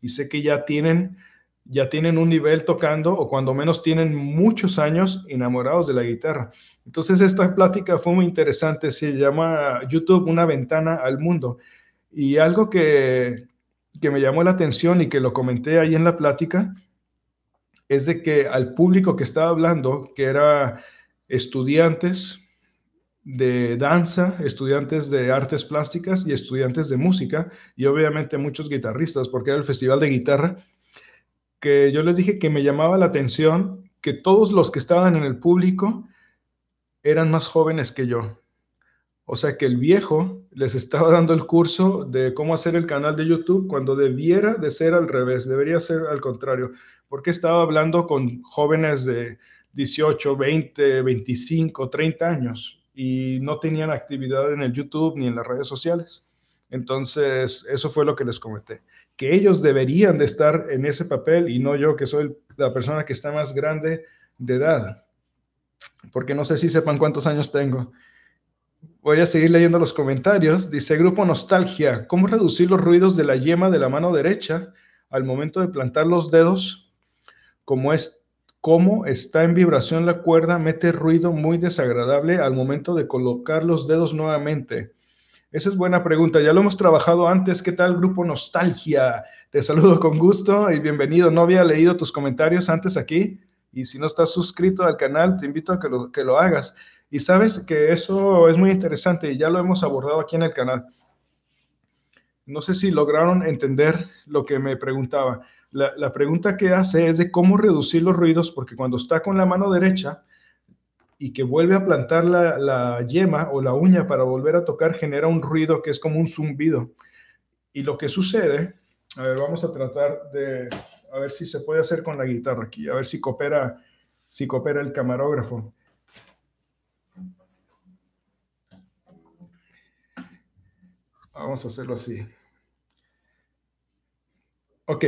y sé que ya tienen ya tienen un nivel tocando o cuando menos tienen muchos años enamorados de la guitarra. Entonces esta plática fue muy interesante, se llama YouTube una ventana al mundo y algo que, me llamó la atención y que lo comenté ahí en la plática es de que al público que estaba hablando, que era estudiantes, de danza, estudiantes de artes plásticas y estudiantes de música y obviamente muchos guitarristas, porque era el festival de guitarra, que yo les dije que me llamaba la atención que todos los que estaban en el público eran más jóvenes que yo. O sea que el viejo les estaba dando el curso de cómo hacer el canal de YouTube cuando debiera de ser al revés, debería ser al contrario, porque estaba hablando con jóvenes de 18, 20, 25, 30 años y no tenían actividad en el YouTube ni en las redes sociales. Entonces, eso fue lo que les comenté, que ellos deberían de estar en ese papel y no yo, que soy la persona que está más grande de edad, porque no sé si sepan cuántos años tengo. Voy a seguir leyendo los comentarios. Dice Grupo Nostalgia, ¿cómo reducir los ruidos de la yema de la mano derecha al momento de plantar los dedos como es cómo está en vibración la cuerda mete ruido muy desagradable al momento de colocar los dedos nuevamente. Esa es buena pregunta. Ya lo hemos trabajado antes. ¿Qué tal, Grupo Nostalgia? Te saludo con gusto y bienvenido. No había leído tus comentarios antes aquí. Y si no estás suscrito al canal, te invito a que lo, que lo hagas. Y sabes que eso es muy interesante y ya lo hemos abordado aquí en el canal no sé si lograron entender lo que me preguntaba. La, pregunta que hace es de cómo reducir los ruidos, porque cuando está con la mano derecha y que vuelve a plantar la, yema o la uña para volver a tocar, genera un ruido que es como un zumbido. Y lo que sucede, a ver, vamos a tratar de, a ver si se puede hacer con la guitarra aquí, a ver si coopera, si coopera el camarógrafo. Vamos a hacerlo así. Ok,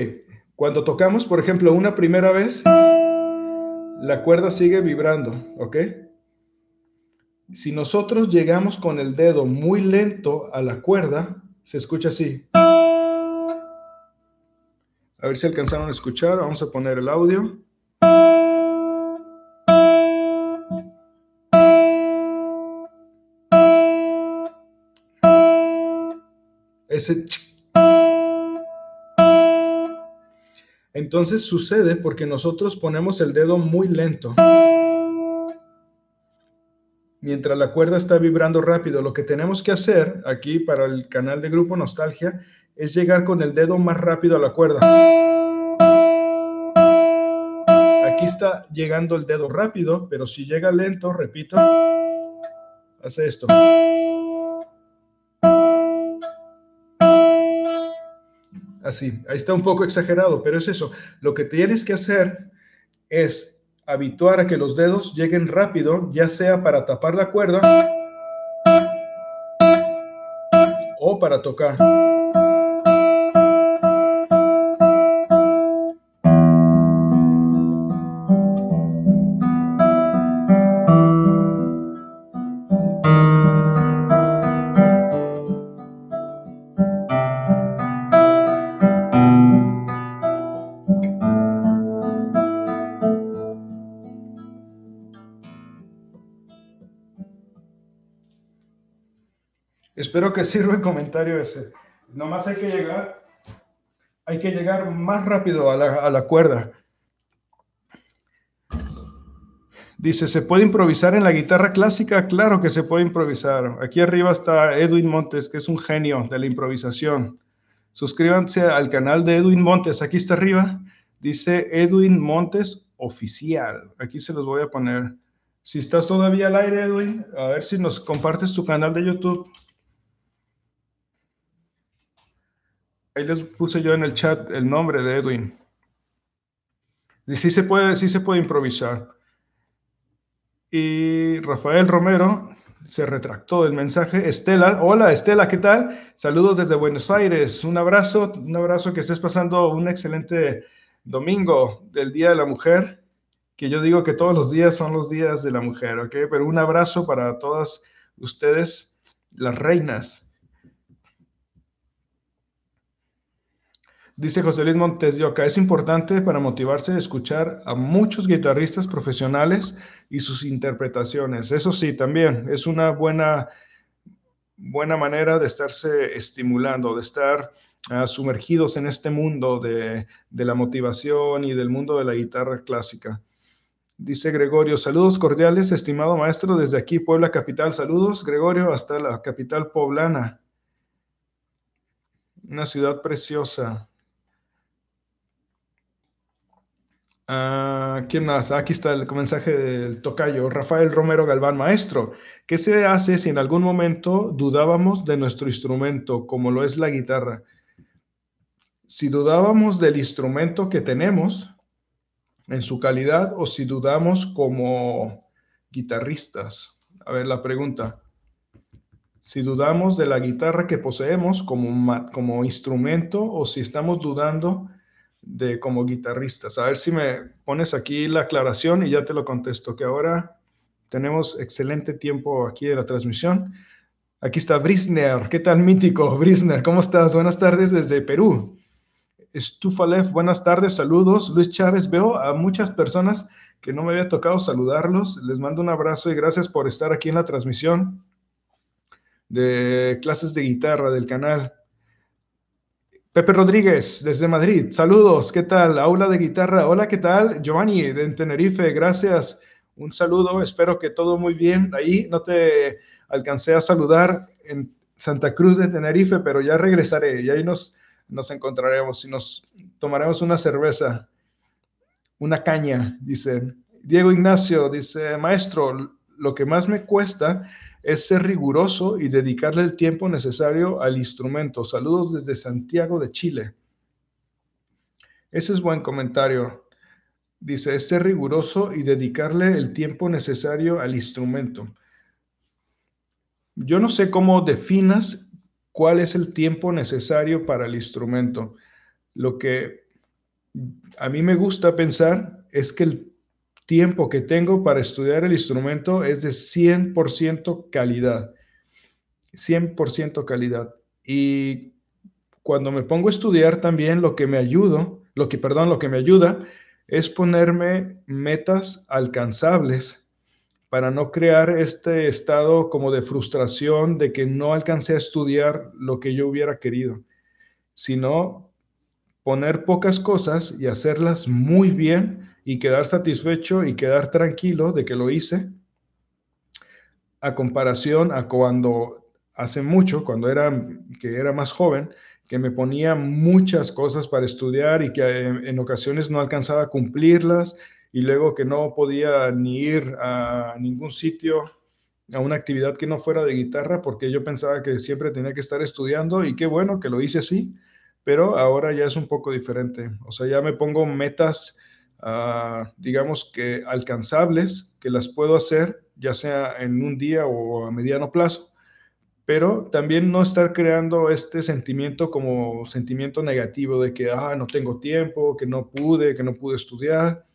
cuando tocamos, por ejemplo, una primera vez, la cuerda sigue vibrando, ¿ok? Si nosotros llegamos con el dedo muy lento a la cuerda, se escucha así. A ver si alcanzaron a escuchar, vamos a poner el audio. Entonces sucede porque nosotros ponemos el dedo muy lento. Mientras la cuerda está vibrando rápido, lo que tenemos que hacer aquí para el canal de grupo Nostalgia es llegar con el dedo más rápido a la cuerda. Aquí está llegando el dedo rápido, pero si llega lento, repito, hace esto. así. Ahí está un poco exagerado, pero es eso. Lo que tienes que hacer es habituar a que los dedos lleguen rápido, ya sea para tapar la cuerda o para tocar. Creo que sirve el comentario ese. Nomás hay que llegar, hay que llegar más rápido a la, a la cuerda. Dice, ¿se puede improvisar en la guitarra clásica? Claro que se puede improvisar. Aquí arriba está Edwin Montes, que es un genio de la improvisación. Suscríbanse al canal de Edwin Montes. Aquí está arriba. Dice Edwin Montes Oficial. Aquí se los voy a poner. Si estás todavía al aire, Edwin, a ver si nos compartes tu canal de YouTube. Ahí les puse yo en el chat el nombre de Edwin. Y sí se puede, sí se puede improvisar. Y Rafael Romero se retractó del mensaje. Estela, hola Estela, ¿qué tal? Saludos desde Buenos Aires. Un abrazo, un abrazo que estés pasando un excelente domingo del Día de la Mujer, que yo digo que todos los días son los días de la mujer, ¿ok? Pero un abrazo para todas ustedes, las reinas. Dice José Luis Montes de Oca, es importante para motivarse escuchar a muchos guitarristas profesionales y sus interpretaciones. Eso sí, también es una buena, buena manera de estarse estimulando, de estar ah, sumergidos en este mundo de, de la motivación y del mundo de la guitarra clásica. Dice Gregorio, saludos cordiales, estimado maestro, desde aquí, Puebla Capital. Saludos, Gregorio, hasta la capital poblana. Una ciudad preciosa. Ah, ¿Quién más? Aquí está el mensaje del tocayo, Rafael Romero Galván, maestro. ¿Qué se hace si en algún momento dudábamos de nuestro instrumento, como lo es la guitarra? Si dudábamos del instrumento que tenemos en su calidad o si dudamos como guitarristas. A ver, la pregunta. Si dudamos de la guitarra que poseemos como, como instrumento o si estamos dudando de como guitarristas. A ver si me pones aquí la aclaración y ya te lo contesto, que ahora tenemos excelente tiempo aquí de la transmisión. Aquí está Brisner, ¿qué tal mítico? Brisner, ¿cómo estás? Buenas tardes desde Perú. Estufalev, buenas tardes, saludos. Luis Chávez, veo a muchas personas que no me había tocado saludarlos. Les mando un abrazo y gracias por estar aquí en la transmisión de clases de guitarra del canal. Pepe Rodríguez, desde Madrid, saludos, ¿qué tal? Aula de guitarra, hola, ¿qué tal? Giovanni, de Tenerife, gracias, un saludo, espero que todo muy bien. Ahí no te alcancé a saludar en Santa Cruz de Tenerife, pero ya regresaré y ahí nos, nos encontraremos y nos tomaremos una cerveza, una caña, dice. Diego Ignacio dice, maestro, lo que más me cuesta es ser riguroso y dedicarle el tiempo necesario al instrumento. Saludos desde Santiago de Chile. Ese es buen comentario. Dice, es ser riguroso y dedicarle el tiempo necesario al instrumento. Yo no sé cómo definas cuál es el tiempo necesario para el instrumento. Lo que a mí me gusta pensar es que el tiempo que tengo para estudiar el instrumento es de 100% calidad. 100% calidad. Y cuando me pongo a estudiar también lo que me ayudo, lo que perdón, lo que me ayuda es ponerme metas alcanzables para no crear este estado como de frustración de que no alcancé a estudiar lo que yo hubiera querido, sino poner pocas cosas y hacerlas muy bien y quedar satisfecho y quedar tranquilo de que lo hice, a comparación a cuando hace mucho, cuando era, que era más joven, que me ponía muchas cosas para estudiar y que eh, en, ocasiones no alcanzaba a cumplirlas y luego que no podía ni ir a ningún sitio, a una actividad que no fuera de guitarra, porque yo pensaba que siempre tenía que estar estudiando y qué bueno que lo hice así, pero ahora ya es un poco diferente. O sea, ya me pongo metas Ah, digamos que alcanzables, que las puedo hacer ya sea en un día o a mediano plazo, pero también no estar creando este sentimiento como sentimiento negativo de que, ah, no tengo tiempo, que no pude, que no pude estudiar.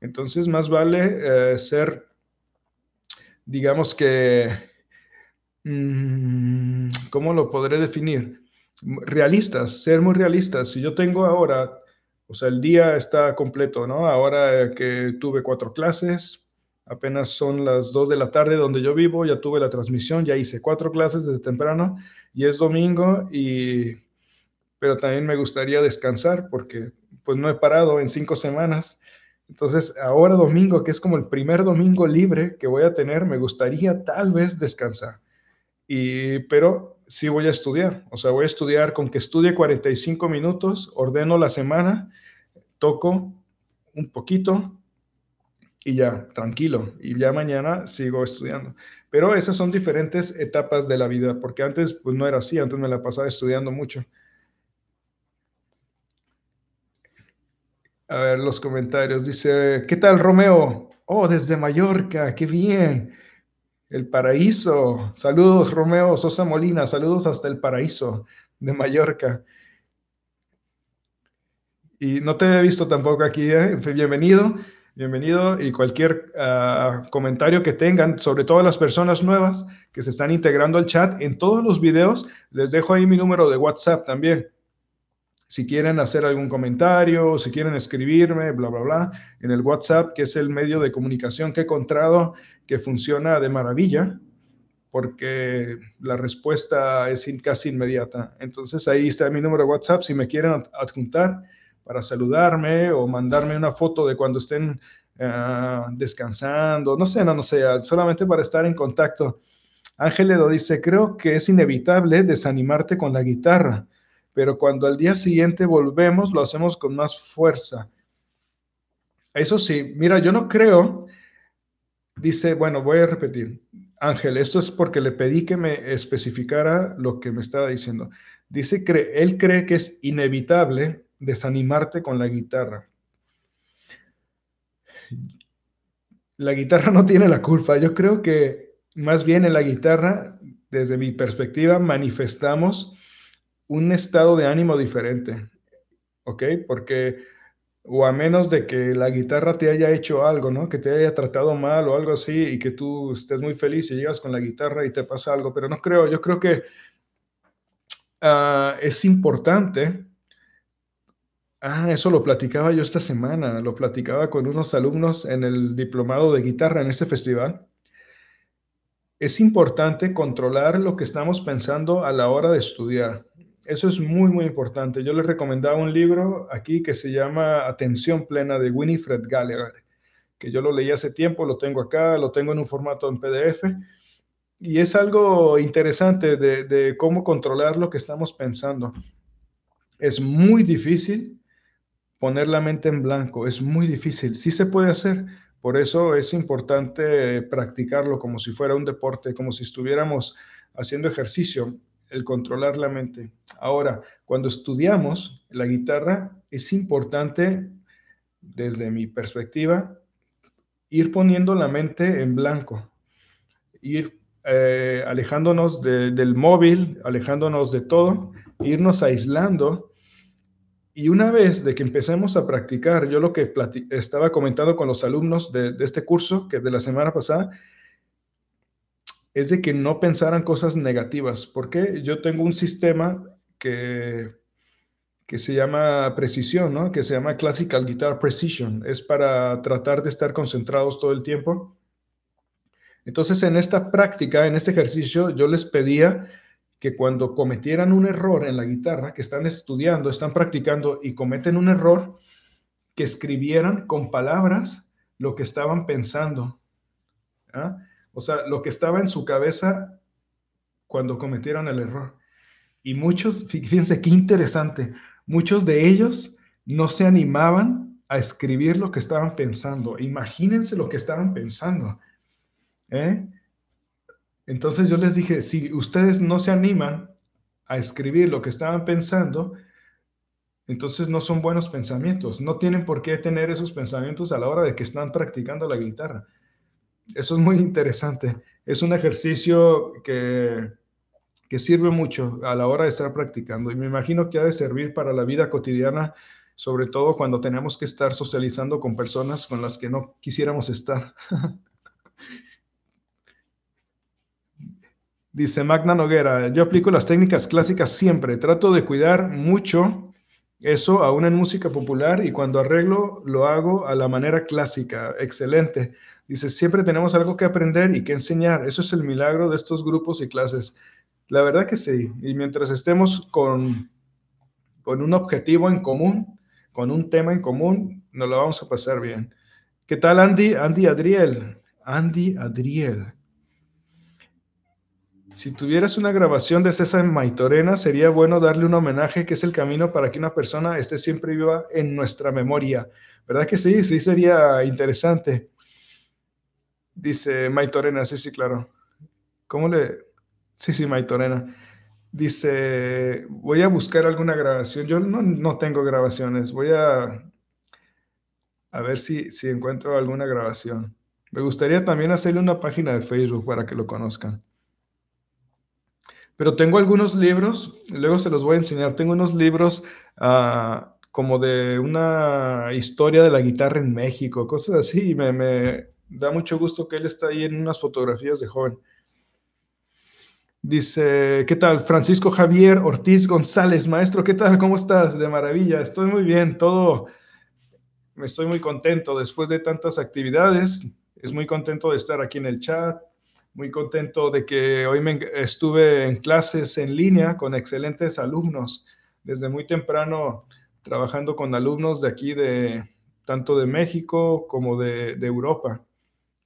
Entonces, más vale eh, ser, digamos que, mm, ¿cómo lo podré definir? Realistas, ser muy realistas. Si yo tengo ahora o sea, el día está completo, ¿no? Ahora que tuve cuatro clases, apenas son las dos de la tarde donde yo vivo, ya tuve la transmisión, ya hice cuatro clases desde temprano y es domingo y pero también me gustaría descansar porque pues no he parado en cinco semanas. Entonces, ahora domingo, que es como el primer domingo libre que voy a tener, me gustaría tal vez descansar. Y, pero sí voy a estudiar. O sea, voy a estudiar con que estudie 45 minutos, ordeno la semana, toco un poquito y ya, tranquilo. Y ya mañana sigo estudiando. Pero esas son diferentes etapas de la vida, porque antes pues no era así, antes me la pasaba estudiando mucho. A ver los comentarios. Dice, ¿qué tal Romeo? Oh, desde Mallorca, qué bien el paraíso. Saludos, Romeo Sosa Molina. Saludos hasta el paraíso de Mallorca. Y no te he visto tampoco aquí. ¿eh? Bienvenido, bienvenido. Y cualquier ah, comentario que tengan, sobre todo las personas nuevas que se están integrando al chat, en todos los videos les dejo ahí mi número de WhatsApp también. Si quieren hacer algún comentario, si quieren escribirme, bla, bla, bla, en el WhatsApp, que es el medio de comunicación que he encontrado que funciona de maravilla, porque la respuesta es casi inmediata. Entonces ahí está mi número de WhatsApp, si me quieren adjuntar para saludarme o mandarme una foto de cuando estén eh, descansando, no sé, no, no sé, solamente para estar en contacto. Ángel Edo dice, creo que es inevitable desanimarte con la guitarra pero cuando al día siguiente volvemos lo hacemos con más fuerza. Eso sí, mira, yo no creo, dice, bueno, voy a repetir, Ángel, esto es porque le pedí que me especificara lo que me estaba diciendo. Dice, que él cree que es inevitable desanimarte con la guitarra. La guitarra no tiene la culpa, yo creo que más bien en la guitarra, desde mi perspectiva, manifestamos un estado de ánimo diferente, ¿ok? Porque, o a menos de que la guitarra te haya hecho algo, ¿no? Que te haya tratado mal o algo así y que tú estés muy feliz y llegas con la guitarra y te pasa algo, pero no creo, yo creo que ah, es importante. Ah, eso lo platicaba yo esta semana, lo platicaba con unos alumnos en el diplomado de guitarra en este festival es importante controlar lo que estamos pensando a la hora de estudiar. Eso es muy, muy importante. Yo les recomendaba un libro aquí que se llama Atención Plena de Winifred Gallagher, que yo lo leí hace tiempo, lo tengo acá, lo tengo en un formato en PDF. Y es algo interesante de, cómo controlar lo que estamos pensando. Es muy difícil poner la mente en blanco, es muy difícil. Sí se puede hacer, por eso es importante practicarlo como si fuera un deporte, como si estuviéramos haciendo ejercicio el controlar la mente. Ahora, cuando estudiamos la guitarra, es importante, desde mi perspectiva, ir poniendo la mente en blanco, ir eh, alejándonos del móvil, alejándonos de todo, irnos aislando. Y una vez de que empecemos a practicar, yo lo que estaba comentando con los alumnos de, de este curso, que de la semana pasada, es de que no pensaran cosas negativas. porque Yo tengo un sistema que, que se llama precisión, ¿no? que se llama Classical Guitar Precision. Es para tratar de estar concentrados todo el tiempo. Entonces, en esta práctica, en este ejercicio, yo les pedía que cuando cometieran un error en la guitarra, que están estudiando, están practicando y cometen un error, que escribieran con palabras lo que estaban pensando. ¿Ah? O sea, lo que estaba en su cabeza cuando cometieron el error. Y muchos, fíjense qué interesante, muchos de ellos no se animaban a escribir lo que estaban pensando. Imagínense lo que estaban pensando. ¿eh? Entonces yo les dije, si ustedes no se animan a escribir lo que estaban pensando, entonces no son buenos pensamientos. No tienen por qué tener esos pensamientos a la hora de que están practicando la guitarra. Eso es muy interesante. Es un ejercicio que, que sirve mucho a la hora de estar practicando y me imagino que ha de servir para la vida cotidiana, sobre todo cuando tenemos que estar socializando con personas con las que no quisiéramos estar. *laughs* Dice Magna Noguera, yo aplico las técnicas clásicas siempre, trato de cuidar mucho eso aún en música popular y cuando arreglo lo hago a la manera clásica. Excelente. Dice, siempre tenemos algo que aprender y que enseñar. Eso es el milagro de estos grupos y clases. La verdad que sí. Y mientras estemos con, con un objetivo en común, con un tema en común, nos lo vamos a pasar bien. ¿Qué tal Andy? Andy Adriel. Andy Adriel. Si tuvieras una grabación de César Maitorena, sería bueno darle un homenaje, que es el camino para que una persona esté siempre viva en nuestra memoria. ¿Verdad que sí? Sí, sería interesante. Dice Maitorena, sí, sí, claro. ¿Cómo le...? Sí, sí, Maitorena. Dice, voy a buscar alguna grabación. Yo no, tengo grabaciones. Voy a, a ver si, si encuentro alguna grabación. Me gustaría también hacerle una página de Facebook para que lo conozcan. Pero tengo algunos libros, luego se los voy a enseñar. Tengo unos libros ah, como de una historia de la guitarra en México, cosas así. me, da mucho gusto que él está ahí en unas fotografías de joven. Dice, ¿qué tal? Francisco Javier Ortiz González, maestro, ¿qué tal? ¿Cómo estás? De maravilla, estoy muy bien, todo, me estoy muy contento después de tantas actividades, es muy contento de estar aquí en el chat, muy contento de que hoy me estuve en clases en línea con excelentes alumnos, desde muy temprano trabajando con alumnos de aquí, de tanto de México como de, de Europa.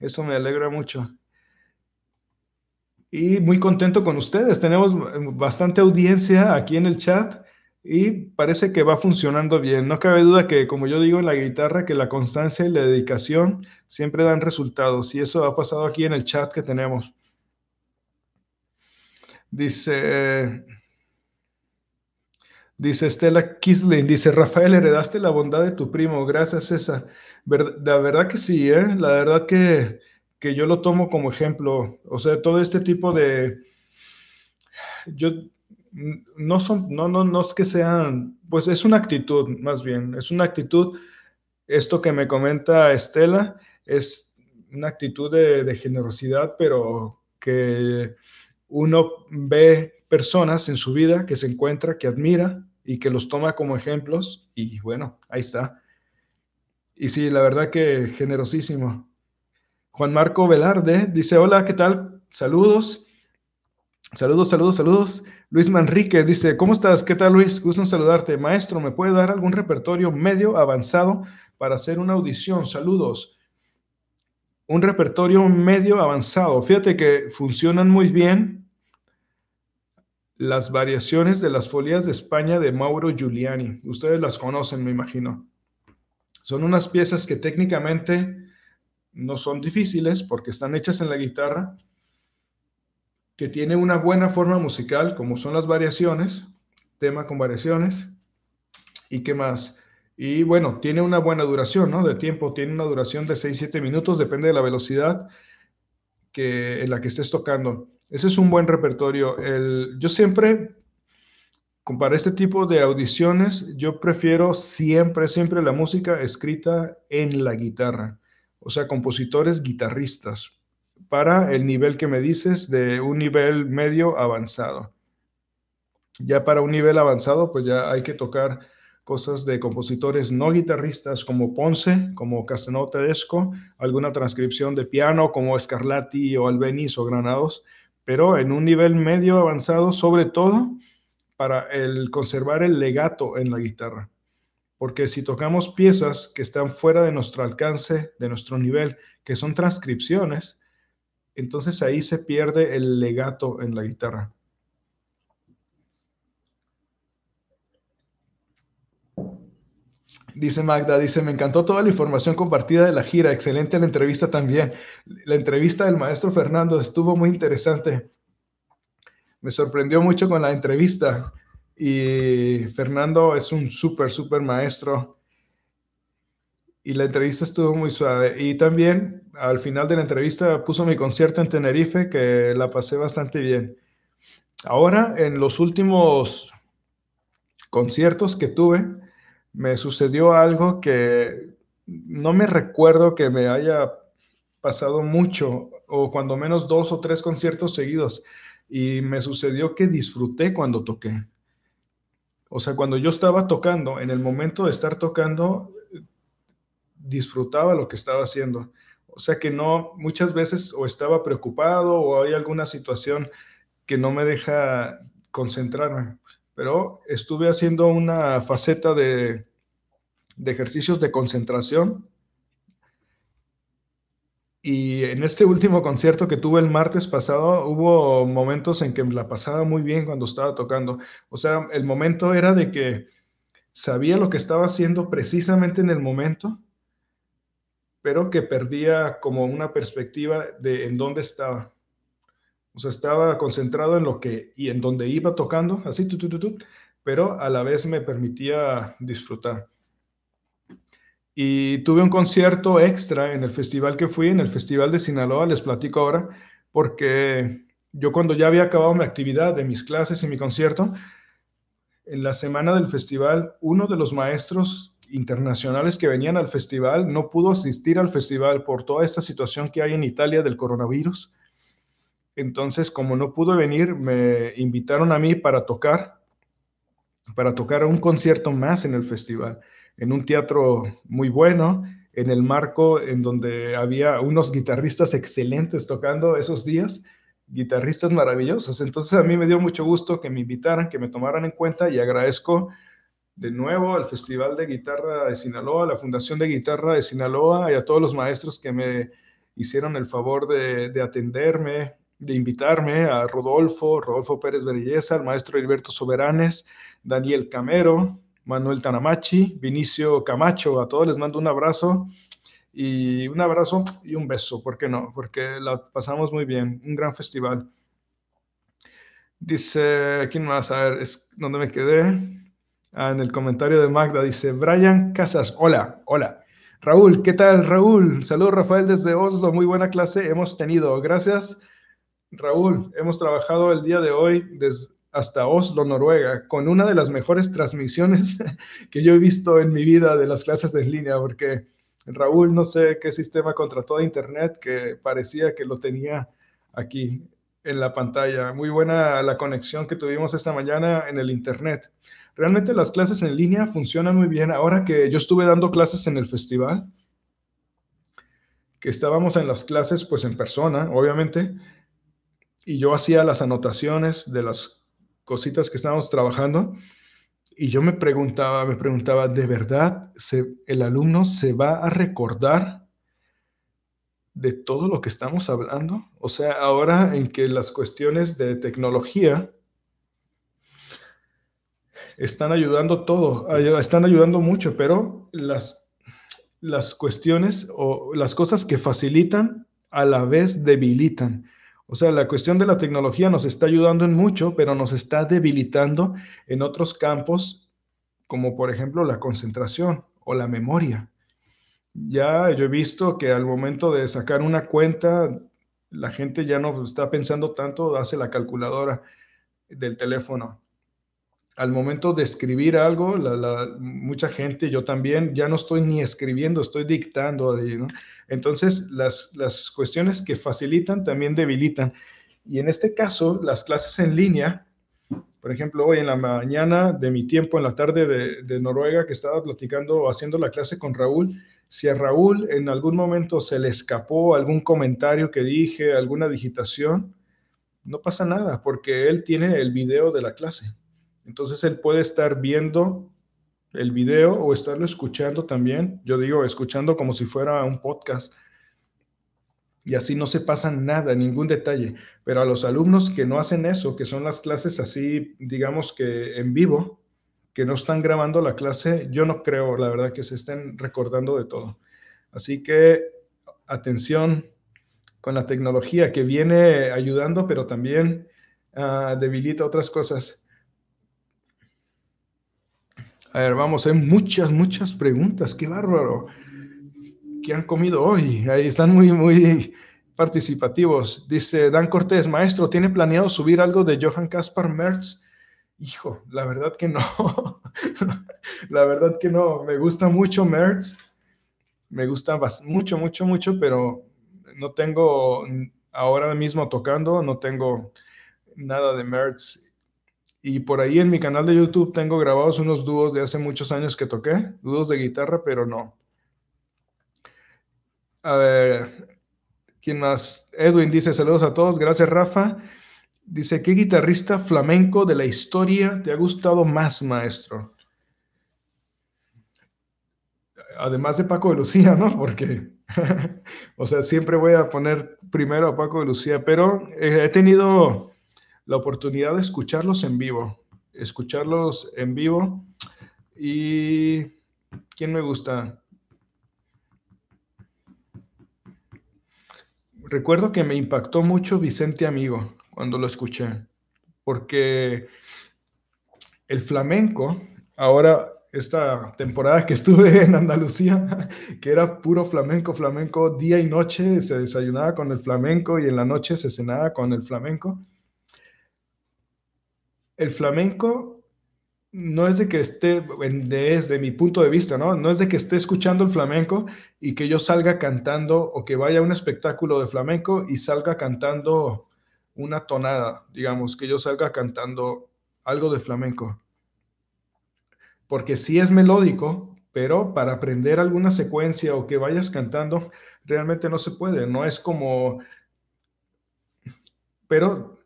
Eso me alegra mucho. Y muy contento con ustedes. Tenemos eh, bastante audiencia aquí en el chat y parece que va funcionando bien. No cabe duda que, como yo digo en la guitarra, que la constancia y la dedicación siempre dan resultados. Y eso ha pasado aquí en el chat que tenemos. Dice... Dice Estela Kisling, dice Rafael, heredaste la bondad de tu primo. Gracias, César. la verdad que sí, ¿eh? la verdad que, yo lo tomo como ejemplo. O sea, todo este tipo de. Yo no son, no, no, no es que sean, pues es una actitud, más bien, es una actitud. Esto que me comenta Estela es una actitud de, de generosidad, pero que uno ve personas en su vida que se encuentra, que admira, y que los toma como ejemplos y bueno, ahí está. Y sí, la verdad que generosísimo. Juan Marco Velarde dice, hola, ¿qué tal? Saludos. Saludos, saludos, saludos. Luis Manríquez dice, ¿cómo estás? ¿Qué tal Luis? Gusto saludarte. Maestro, ¿me puede dar algún repertorio medio avanzado para hacer una audición? Saludos. Un repertorio medio avanzado. Fíjate que funcionan muy bien las variaciones de las folias de España de Mauro Giuliani. Ustedes las conocen, me imagino. Son unas piezas que técnicamente no son difíciles porque están hechas en la guitarra, que tiene una buena forma musical, como son las variaciones, tema con variaciones, y qué más. Y bueno, tiene una buena duración, ¿no? De tiempo, tiene una duración de 6-7 minutos, depende de la velocidad que, en la que estés tocando. Ese es un buen repertorio. yo siempre, para este tipo de audiciones, yo prefiero siempre, siempre la música escrita en la guitarra, o sea, compositores guitarristas, para el nivel que me dices de un nivel medio avanzado. Ya para un nivel avanzado, pues ya hay que tocar cosas de compositores no guitarristas como Ponce, como Castanova Tedesco, alguna transcripción de piano como Scarlatti o Albeniz o Granados, pero en un nivel medio avanzado, sobre todo para el conservar el legato en la guitarra. Porque si tocamos piezas que están fuera de nuestro alcance, de nuestro nivel, que son transcripciones, entonces ahí se pierde el legato en la guitarra. Dice Magda, dice, me encantó toda la información compartida de la gira, excelente la entrevista también. La entrevista del maestro Fernando estuvo muy interesante. Me sorprendió mucho con la entrevista y Fernando es un súper, súper maestro y la entrevista estuvo muy suave. Y también al final de la entrevista puso mi concierto en Tenerife, que la pasé bastante bien. Ahora, en los últimos conciertos que tuve, me sucedió algo que no me recuerdo que me haya pasado mucho, o cuando menos dos o tres conciertos seguidos. Y me sucedió que disfruté cuando toqué. O sea, cuando yo estaba tocando, en el momento de estar tocando, disfrutaba lo que estaba haciendo. O sea que no, muchas veces o estaba preocupado o hay alguna situación que no me deja concentrarme pero estuve haciendo una faceta de, ejercicios de concentración. Y en este último concierto que tuve el martes pasado, hubo momentos en que me la pasaba muy bien cuando estaba tocando. O sea, el momento era de que sabía lo que estaba haciendo precisamente en el momento, pero que perdía como una perspectiva de en dónde estaba. O sea, estaba concentrado en lo que y en donde iba tocando, así, pero a la vez me permitía disfrutar. Y tuve un concierto extra en el festival que fui, en el Festival de Sinaloa, les platico ahora, porque yo cuando ya había acabado mi actividad de mis clases y mi concierto, en la semana del festival, uno de los maestros internacionales que venían al festival no pudo asistir al festival por toda esta situación que hay en Italia del coronavirus. Entonces, como no pude venir, me invitaron a mí para tocar, para tocar un concierto más en el festival, en un teatro muy bueno, en el marco en donde había unos guitarristas excelentes tocando esos días, guitarristas maravillosos. Entonces a mí me dio mucho gusto que me invitaran, que me tomaran en cuenta y agradezco de nuevo al Festival de Guitarra de Sinaloa, a la Fundación de Guitarra de Sinaloa y a todos los maestros que me hicieron el favor de, de atenderme, de invitarme a Rodolfo, Rodolfo Pérez Berelleza, al maestro Hilberto Soberanes, Daniel Camero, Manuel Tanamachi, Vinicio Camacho, a todos les mando un abrazo y un abrazo y un beso, ¿por qué no? Porque la pasamos muy bien, un gran festival. Dice, ¿quién más? A ver, ¿dónde me quedé? Ah, en el comentario de Magda dice, Brian Casas, hola, hola. Raúl, ¿qué tal, Raúl? Saludos, Rafael, desde Oslo, muy buena clase hemos tenido. Gracias Raúl, hemos trabajado el día de hoy desde hasta Oslo, Noruega, con una de las mejores transmisiones *laughs* que yo he visto en mi vida de las clases en línea, porque Raúl no sé qué sistema contrató de internet que parecía que lo tenía aquí en la pantalla. Muy buena la conexión que tuvimos esta mañana en el internet. Realmente las clases en línea funcionan muy bien. Ahora que yo estuve dando clases en el festival, que estábamos en las clases pues en persona, obviamente, y yo hacía las anotaciones de las cositas que estábamos trabajando y yo me preguntaba, me preguntaba, ¿de verdad el alumno se va a recordar de todo lo que estamos hablando? O sea, ahora en que las cuestiones de tecnología están ayudando todo, están ayudando mucho, pero las cuestiones o las cosas que facilitan a la vez debilitan. O sea, la cuestión de la tecnología nos está ayudando en mucho, pero nos está debilitando en otros campos, como por ejemplo la concentración o la memoria. Ya yo he visto que al momento de sacar una cuenta, la gente ya no está pensando tanto, hace la calculadora del teléfono al momento de escribir algo, mucha gente, yo también, ya no estoy ni escribiendo, estoy dictando. Entonces, las, cuestiones que facilitan también debilitan. Y en este caso, las clases en línea, por ejemplo, hoy en la mañana de mi tiempo, en la tarde de, Noruega, que estaba platicando, haciendo la clase con Raúl, si a Raúl en algún momento se le escapó algún comentario que dije, alguna digitación, no pasa nada, porque él tiene el video de la clase. Entonces él puede estar viendo el video o estarlo escuchando también. Yo digo, escuchando como si fuera un podcast. Y así no se pasa nada, ningún detalle. Pero a los alumnos que no hacen eso, que son las clases así, digamos que en vivo, que no están grabando la clase, yo no creo, la verdad, que se estén recordando de todo. Así que atención con la tecnología que viene ayudando, pero también ah, debilita otras cosas. A ver, vamos, hay muchas, muchas preguntas, qué bárbaro. ¿Qué han comido hoy? Ahí están muy, muy participativos. Dice Dan Cortés, maestro, ¿tiene planeado subir algo de Johan Caspar Mertz? Hijo, la verdad que no. *laughs* la verdad que no. Me gusta mucho Mertz. Me gusta mucho, mucho, mucho, pero no tengo ahora mismo tocando, no tengo nada de Mertz y por ahí en mi canal de YouTube tengo grabados unos dúos de hace muchos años que toqué, dúos de guitarra, pero no. A ver, ¿quién más? Edwin dice saludos a todos, gracias Rafa. Dice, ¿qué guitarrista flamenco de la historia te ha gustado más, maestro? Además de Paco de Lucía, ¿no? Porque, *laughs* o sea, siempre voy a poner primero a Paco de Lucía, pero eh, he tenido la oportunidad de escucharlos en vivo, escucharlos en vivo. ¿Y quién me gusta? Recuerdo que me impactó mucho Vicente Amigo cuando lo escuché, porque el flamenco, ahora esta temporada que estuve en Andalucía, *laughs* que era puro flamenco, flamenco día y noche, se desayunaba con el flamenco y en la noche se cenaba con el flamenco el flamenco no es de que esté, desde mi punto de vista, ¿no? No es de que esté escuchando el flamenco y que yo salga cantando o que vaya a un espectáculo de flamenco y salga cantando una tonada, digamos, que yo salga cantando algo de flamenco. Porque sí es melódico, pero para aprender alguna secuencia o que vayas cantando, realmente no se puede. No es como... Pero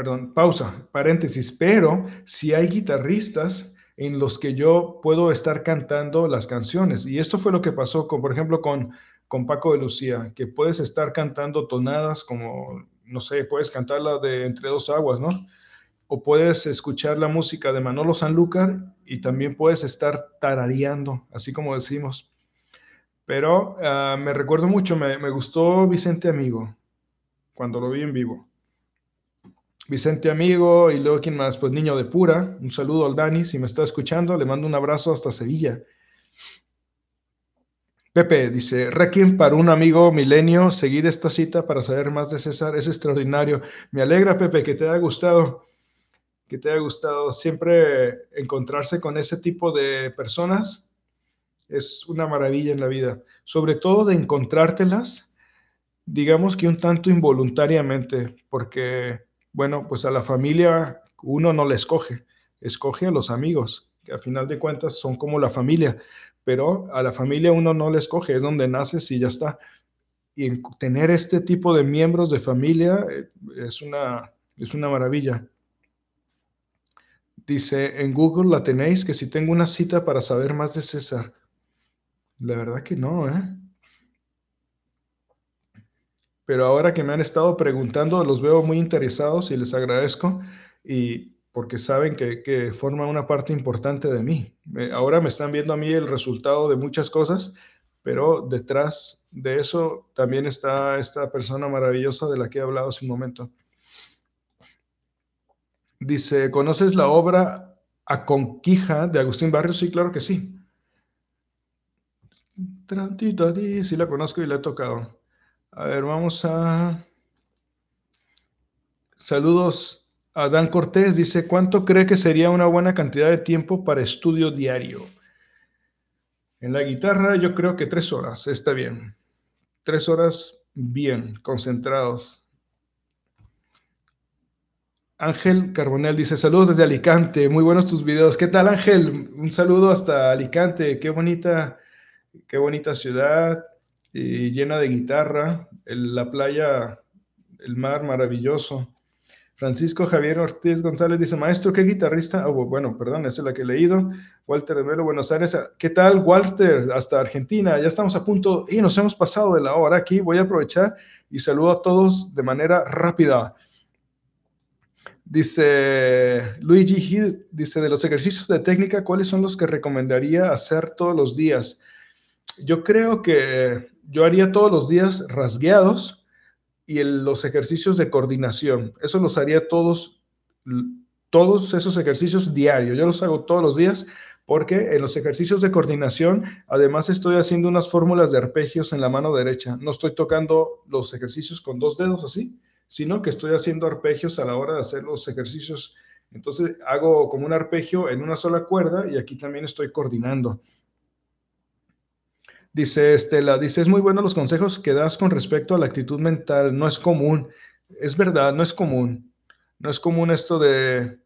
perdón, pausa, paréntesis, pero si hay guitarristas en los que yo puedo estar cantando las canciones. Y esto fue lo que pasó, con, por ejemplo, con, con Paco de Lucía, que puedes estar cantando tonadas como, no sé, puedes la de Entre dos aguas, ¿no? O puedes escuchar la música de Manolo Sanlúcar y también puedes estar tarareando, así como decimos. Pero ah, me recuerdo mucho, me gustó Vicente Amigo cuando lo vi en vivo. Vicente Amigo y luego quien más, pues Niño de Pura. Un saludo al Dani, si me está escuchando, le mando un abrazo hasta Sevilla. Pepe dice, Requiem para un amigo milenio, seguir esta cita para saber más de César es extraordinario. Me alegra, Pepe, que te haya gustado, que te haya gustado. Siempre encontrarse con ese tipo de personas es una maravilla en la vida, sobre todo de encontrártelas, digamos que un tanto involuntariamente, porque bueno, pues a la familia uno no le escoge, escoge a los amigos, que a final de cuentas son como la familia, pero a la familia uno no le escoge, es donde naces y ya está. Y tener este tipo de miembros de familia eh, es una, es una maravilla. Dice, en Google la tenéis que si tengo una cita para saber más de César. La verdad que no, ¿eh? pero ahora que me han estado preguntando, los veo muy interesados y les agradezco y porque saben que, forma una parte importante de mí. Ahora me están viendo a mí el resultado de muchas cosas, pero detrás de eso también está esta persona maravillosa de la que he hablado hace un momento. Dice, ¿conoces la obra a Aconquija de Agustín Barrios? Sí, claro que sí. Trantito, sí la conozco y la he tocado. A ver, vamos a... Saludos. Dan Cortés dice, ¿cuánto cree que sería una buena cantidad de tiempo para estudio diario? En la guitarra yo creo que tres horas, está bien. Tres horas bien, concentrados. Ángel Carbonel dice, saludos desde Alicante, muy buenos tus videos. ¿Qué tal Ángel? Un saludo hasta Alicante, qué bonita, qué bonita ciudad, y llena de guitarra, la playa, el mar maravilloso. Francisco Javier Ortiz González dice, maestro, ¿qué guitarrista? Ah, bueno, perdón, esa es la que he leído. Walter de Melo, Buenos Aires. Ah, ¿Qué tal, Walter? Hasta Argentina. Ya estamos a punto y nos hemos pasado de la hora aquí. Voy a aprovechar y saludo a todos de manera rápida. Dice Luigi Gil, dice, de los ejercicios de técnica, ¿cuáles son los que recomendaría hacer todos los días? Yo creo que yo haría todos los días rasgueados y los ejercicios de coordinación. Eso los haría todos, todos esos ejercicios diarios. Yo los hago todos los días porque en los ejercicios de coordinación, además estoy haciendo unas fórmulas de arpegios en la mano derecha. No estoy tocando los ejercicios con dos dedos así, sino que estoy haciendo arpegios a la hora de hacer los ejercicios. Entonces hago como un arpegio en una sola cuerda y aquí también estoy coordinando. Dice Estela, dice, es muy bueno los consejos que das con respecto a la actitud mental, no es común, es verdad, no es común, no es común esto de,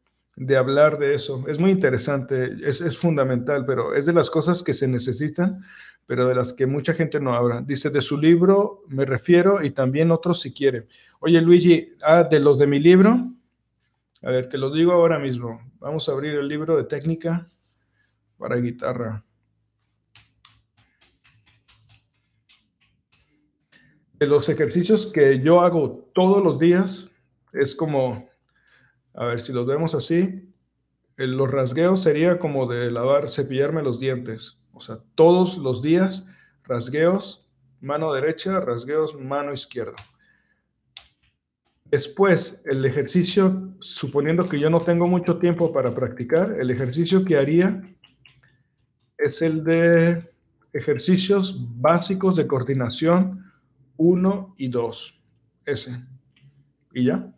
hablar de eso, es muy interesante, es, es, fundamental, pero es de las cosas que se necesitan, pero de las que mucha gente no habla. Dice, de su libro me refiero y también otros si quiere. Oye Luigi, ah, de los de mi libro, a ver, te los digo ahora mismo, vamos a abrir el libro de técnica para guitarra. los ejercicios que yo hago todos los días es como, a ver si los vemos así, los rasgueos sería como de lavar, cepillarme los dientes. O sea, todos los días, rasgueos, mano derecha, rasgueos, mano izquierda. Después, el ejercicio, suponiendo que yo no tengo mucho tiempo para practicar, el ejercicio que haría es el de ejercicios básicos de coordinación 1 y 2. Ese. Y ya.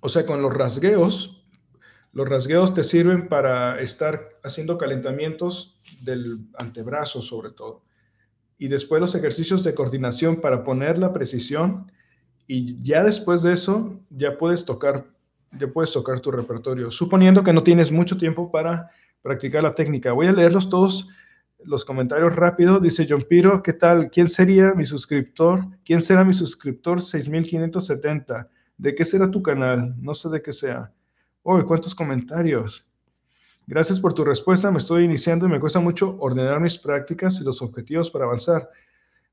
O sea, con los rasgueos, los rasgueos te sirven para estar haciendo calentamientos del antebrazo sobre todo. Y después los ejercicios de coordinación para poner la precisión. Y ya después de eso, ya puedes tocar, ya puedes tocar tu repertorio. Suponiendo que no tienes mucho tiempo para practicar la técnica. Voy a leerlos todos los comentarios rápidos. Dice John Piro, ¿qué tal? ¿Quién sería mi suscriptor? ¿Quién será mi suscriptor 6570? ¿De qué será tu canal? No sé de qué sea. Uy, cuántos comentarios. Gracias por tu respuesta. Me estoy iniciando y me cuesta mucho ordenar mis prácticas y los objetivos para avanzar.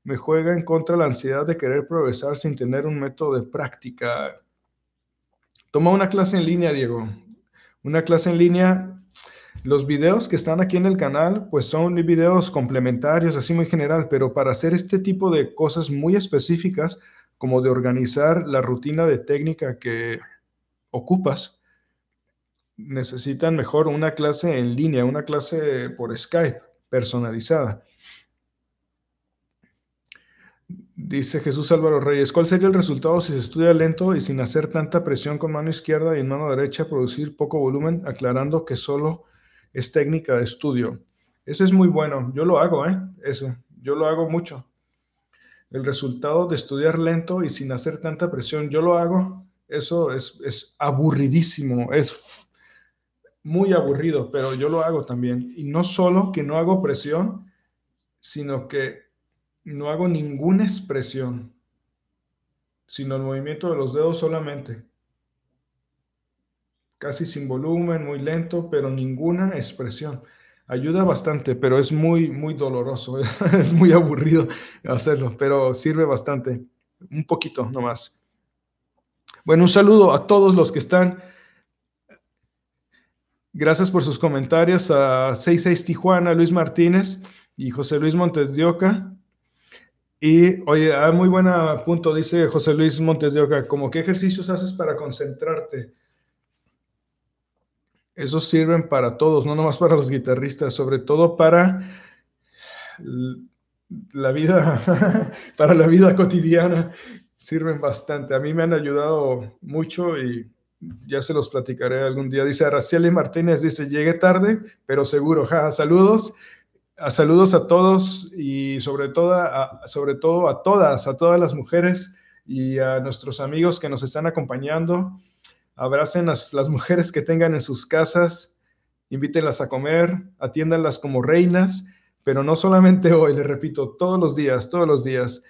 Me juega en contra la ansiedad de querer progresar sin tener un método de práctica. Toma una clase en línea, Diego. Una clase en línea los videos que están aquí en el canal, pues son videos complementarios, así muy general, pero para hacer este tipo de cosas muy específicas, como de organizar la rutina de técnica que ocupas, necesitan mejor una clase en línea, una clase por Skype personalizada. Dice Jesús Álvaro Reyes, ¿cuál sería el resultado si se estudia lento y sin hacer tanta presión con mano izquierda y en mano derecha producir poco volumen, aclarando que solo es técnica de estudio. Ese es muy bueno, yo lo hago, ¿eh? Eso. yo lo hago mucho. El resultado de estudiar lento y sin hacer tanta presión, yo lo hago, eso es, es aburridísimo, es muy aburrido, pero yo lo hago también. Y no solo que no hago presión, sino que no hago ninguna expresión, sino el movimiento de los dedos solamente casi sin volumen, muy lento, pero ninguna expresión. Ayuda bastante, pero es muy, muy doloroso, *laughs* es muy aburrido hacerlo, pero sirve bastante, un poquito nomás. Bueno, un saludo a todos los que están. Gracias por sus comentarios a 66 Tijuana, Luis Martínez y José Luis Montes de Oca. Y oye, ah, muy buen ah, punto, dice José Luis Montes de Oca, como qué ejercicios haces para concentrarte esos sirven para todos, no nomás para los guitarristas, sobre todo para la vida, *laughs* para la vida cotidiana, sirven bastante. A mí me han ayudado mucho y ya se los platicaré algún día. Dice Araceli Martínez, dice, llegué tarde, pero seguro, saludos. A saludos a todos y sobre todo sobre todo a todas, a todas las mujeres y a nuestros amigos que nos están acompañando abracen a las mujeres que tengan en sus casas, invítenlas a comer, atiéndanlas como reinas, pero no solamente *laughs* hoy, le repito, todos los días, todos los días.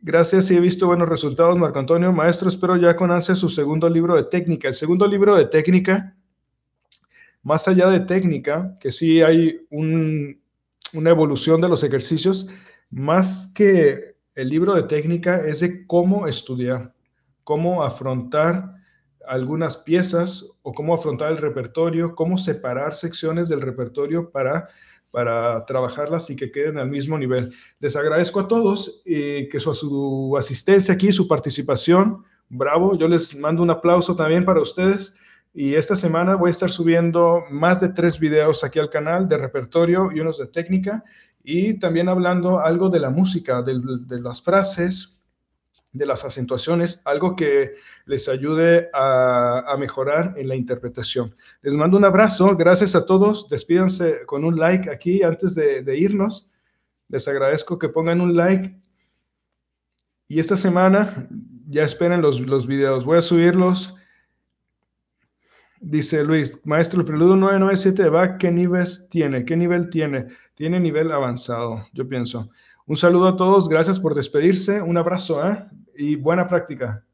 Gracias y he visto buenos resultados, Marco Antonio. Maestro, espero ya con ansia su segundo libro de técnica. El segundo libro de técnica, más allá de técnica, que sí hay una evolución de los ejercicios, más que el libro de técnica es de cómo estudiar, cómo afrontar algunas piezas o cómo afrontar el repertorio, cómo separar secciones del repertorio para, para trabajarlas y que queden al mismo nivel. Les agradezco a todos eh, que su, su asistencia aquí, su participación. Bravo, yo les mando un aplauso también para ustedes. Y esta semana voy a estar subiendo más de tres videos aquí al canal de repertorio y unos de técnica y también hablando algo de la música, de las frases, de las acentuaciones, algo que les ayude a, mejorar en la interpretación. Les mando un abrazo, gracias a todos, despídanse con un like aquí antes de, irnos. Les agradezco que pongan un like. Y esta semana ya esperen los, los videos, voy a subirlos. Dice Luis, maestro, el preludio 997 de Bach, ¿qué niveles tiene? ¿Qué nivel tiene? Tiene nivel avanzado, yo pienso. Un saludo a todos, gracias por despedirse, un abrazo, ¿eh? y buena práctica.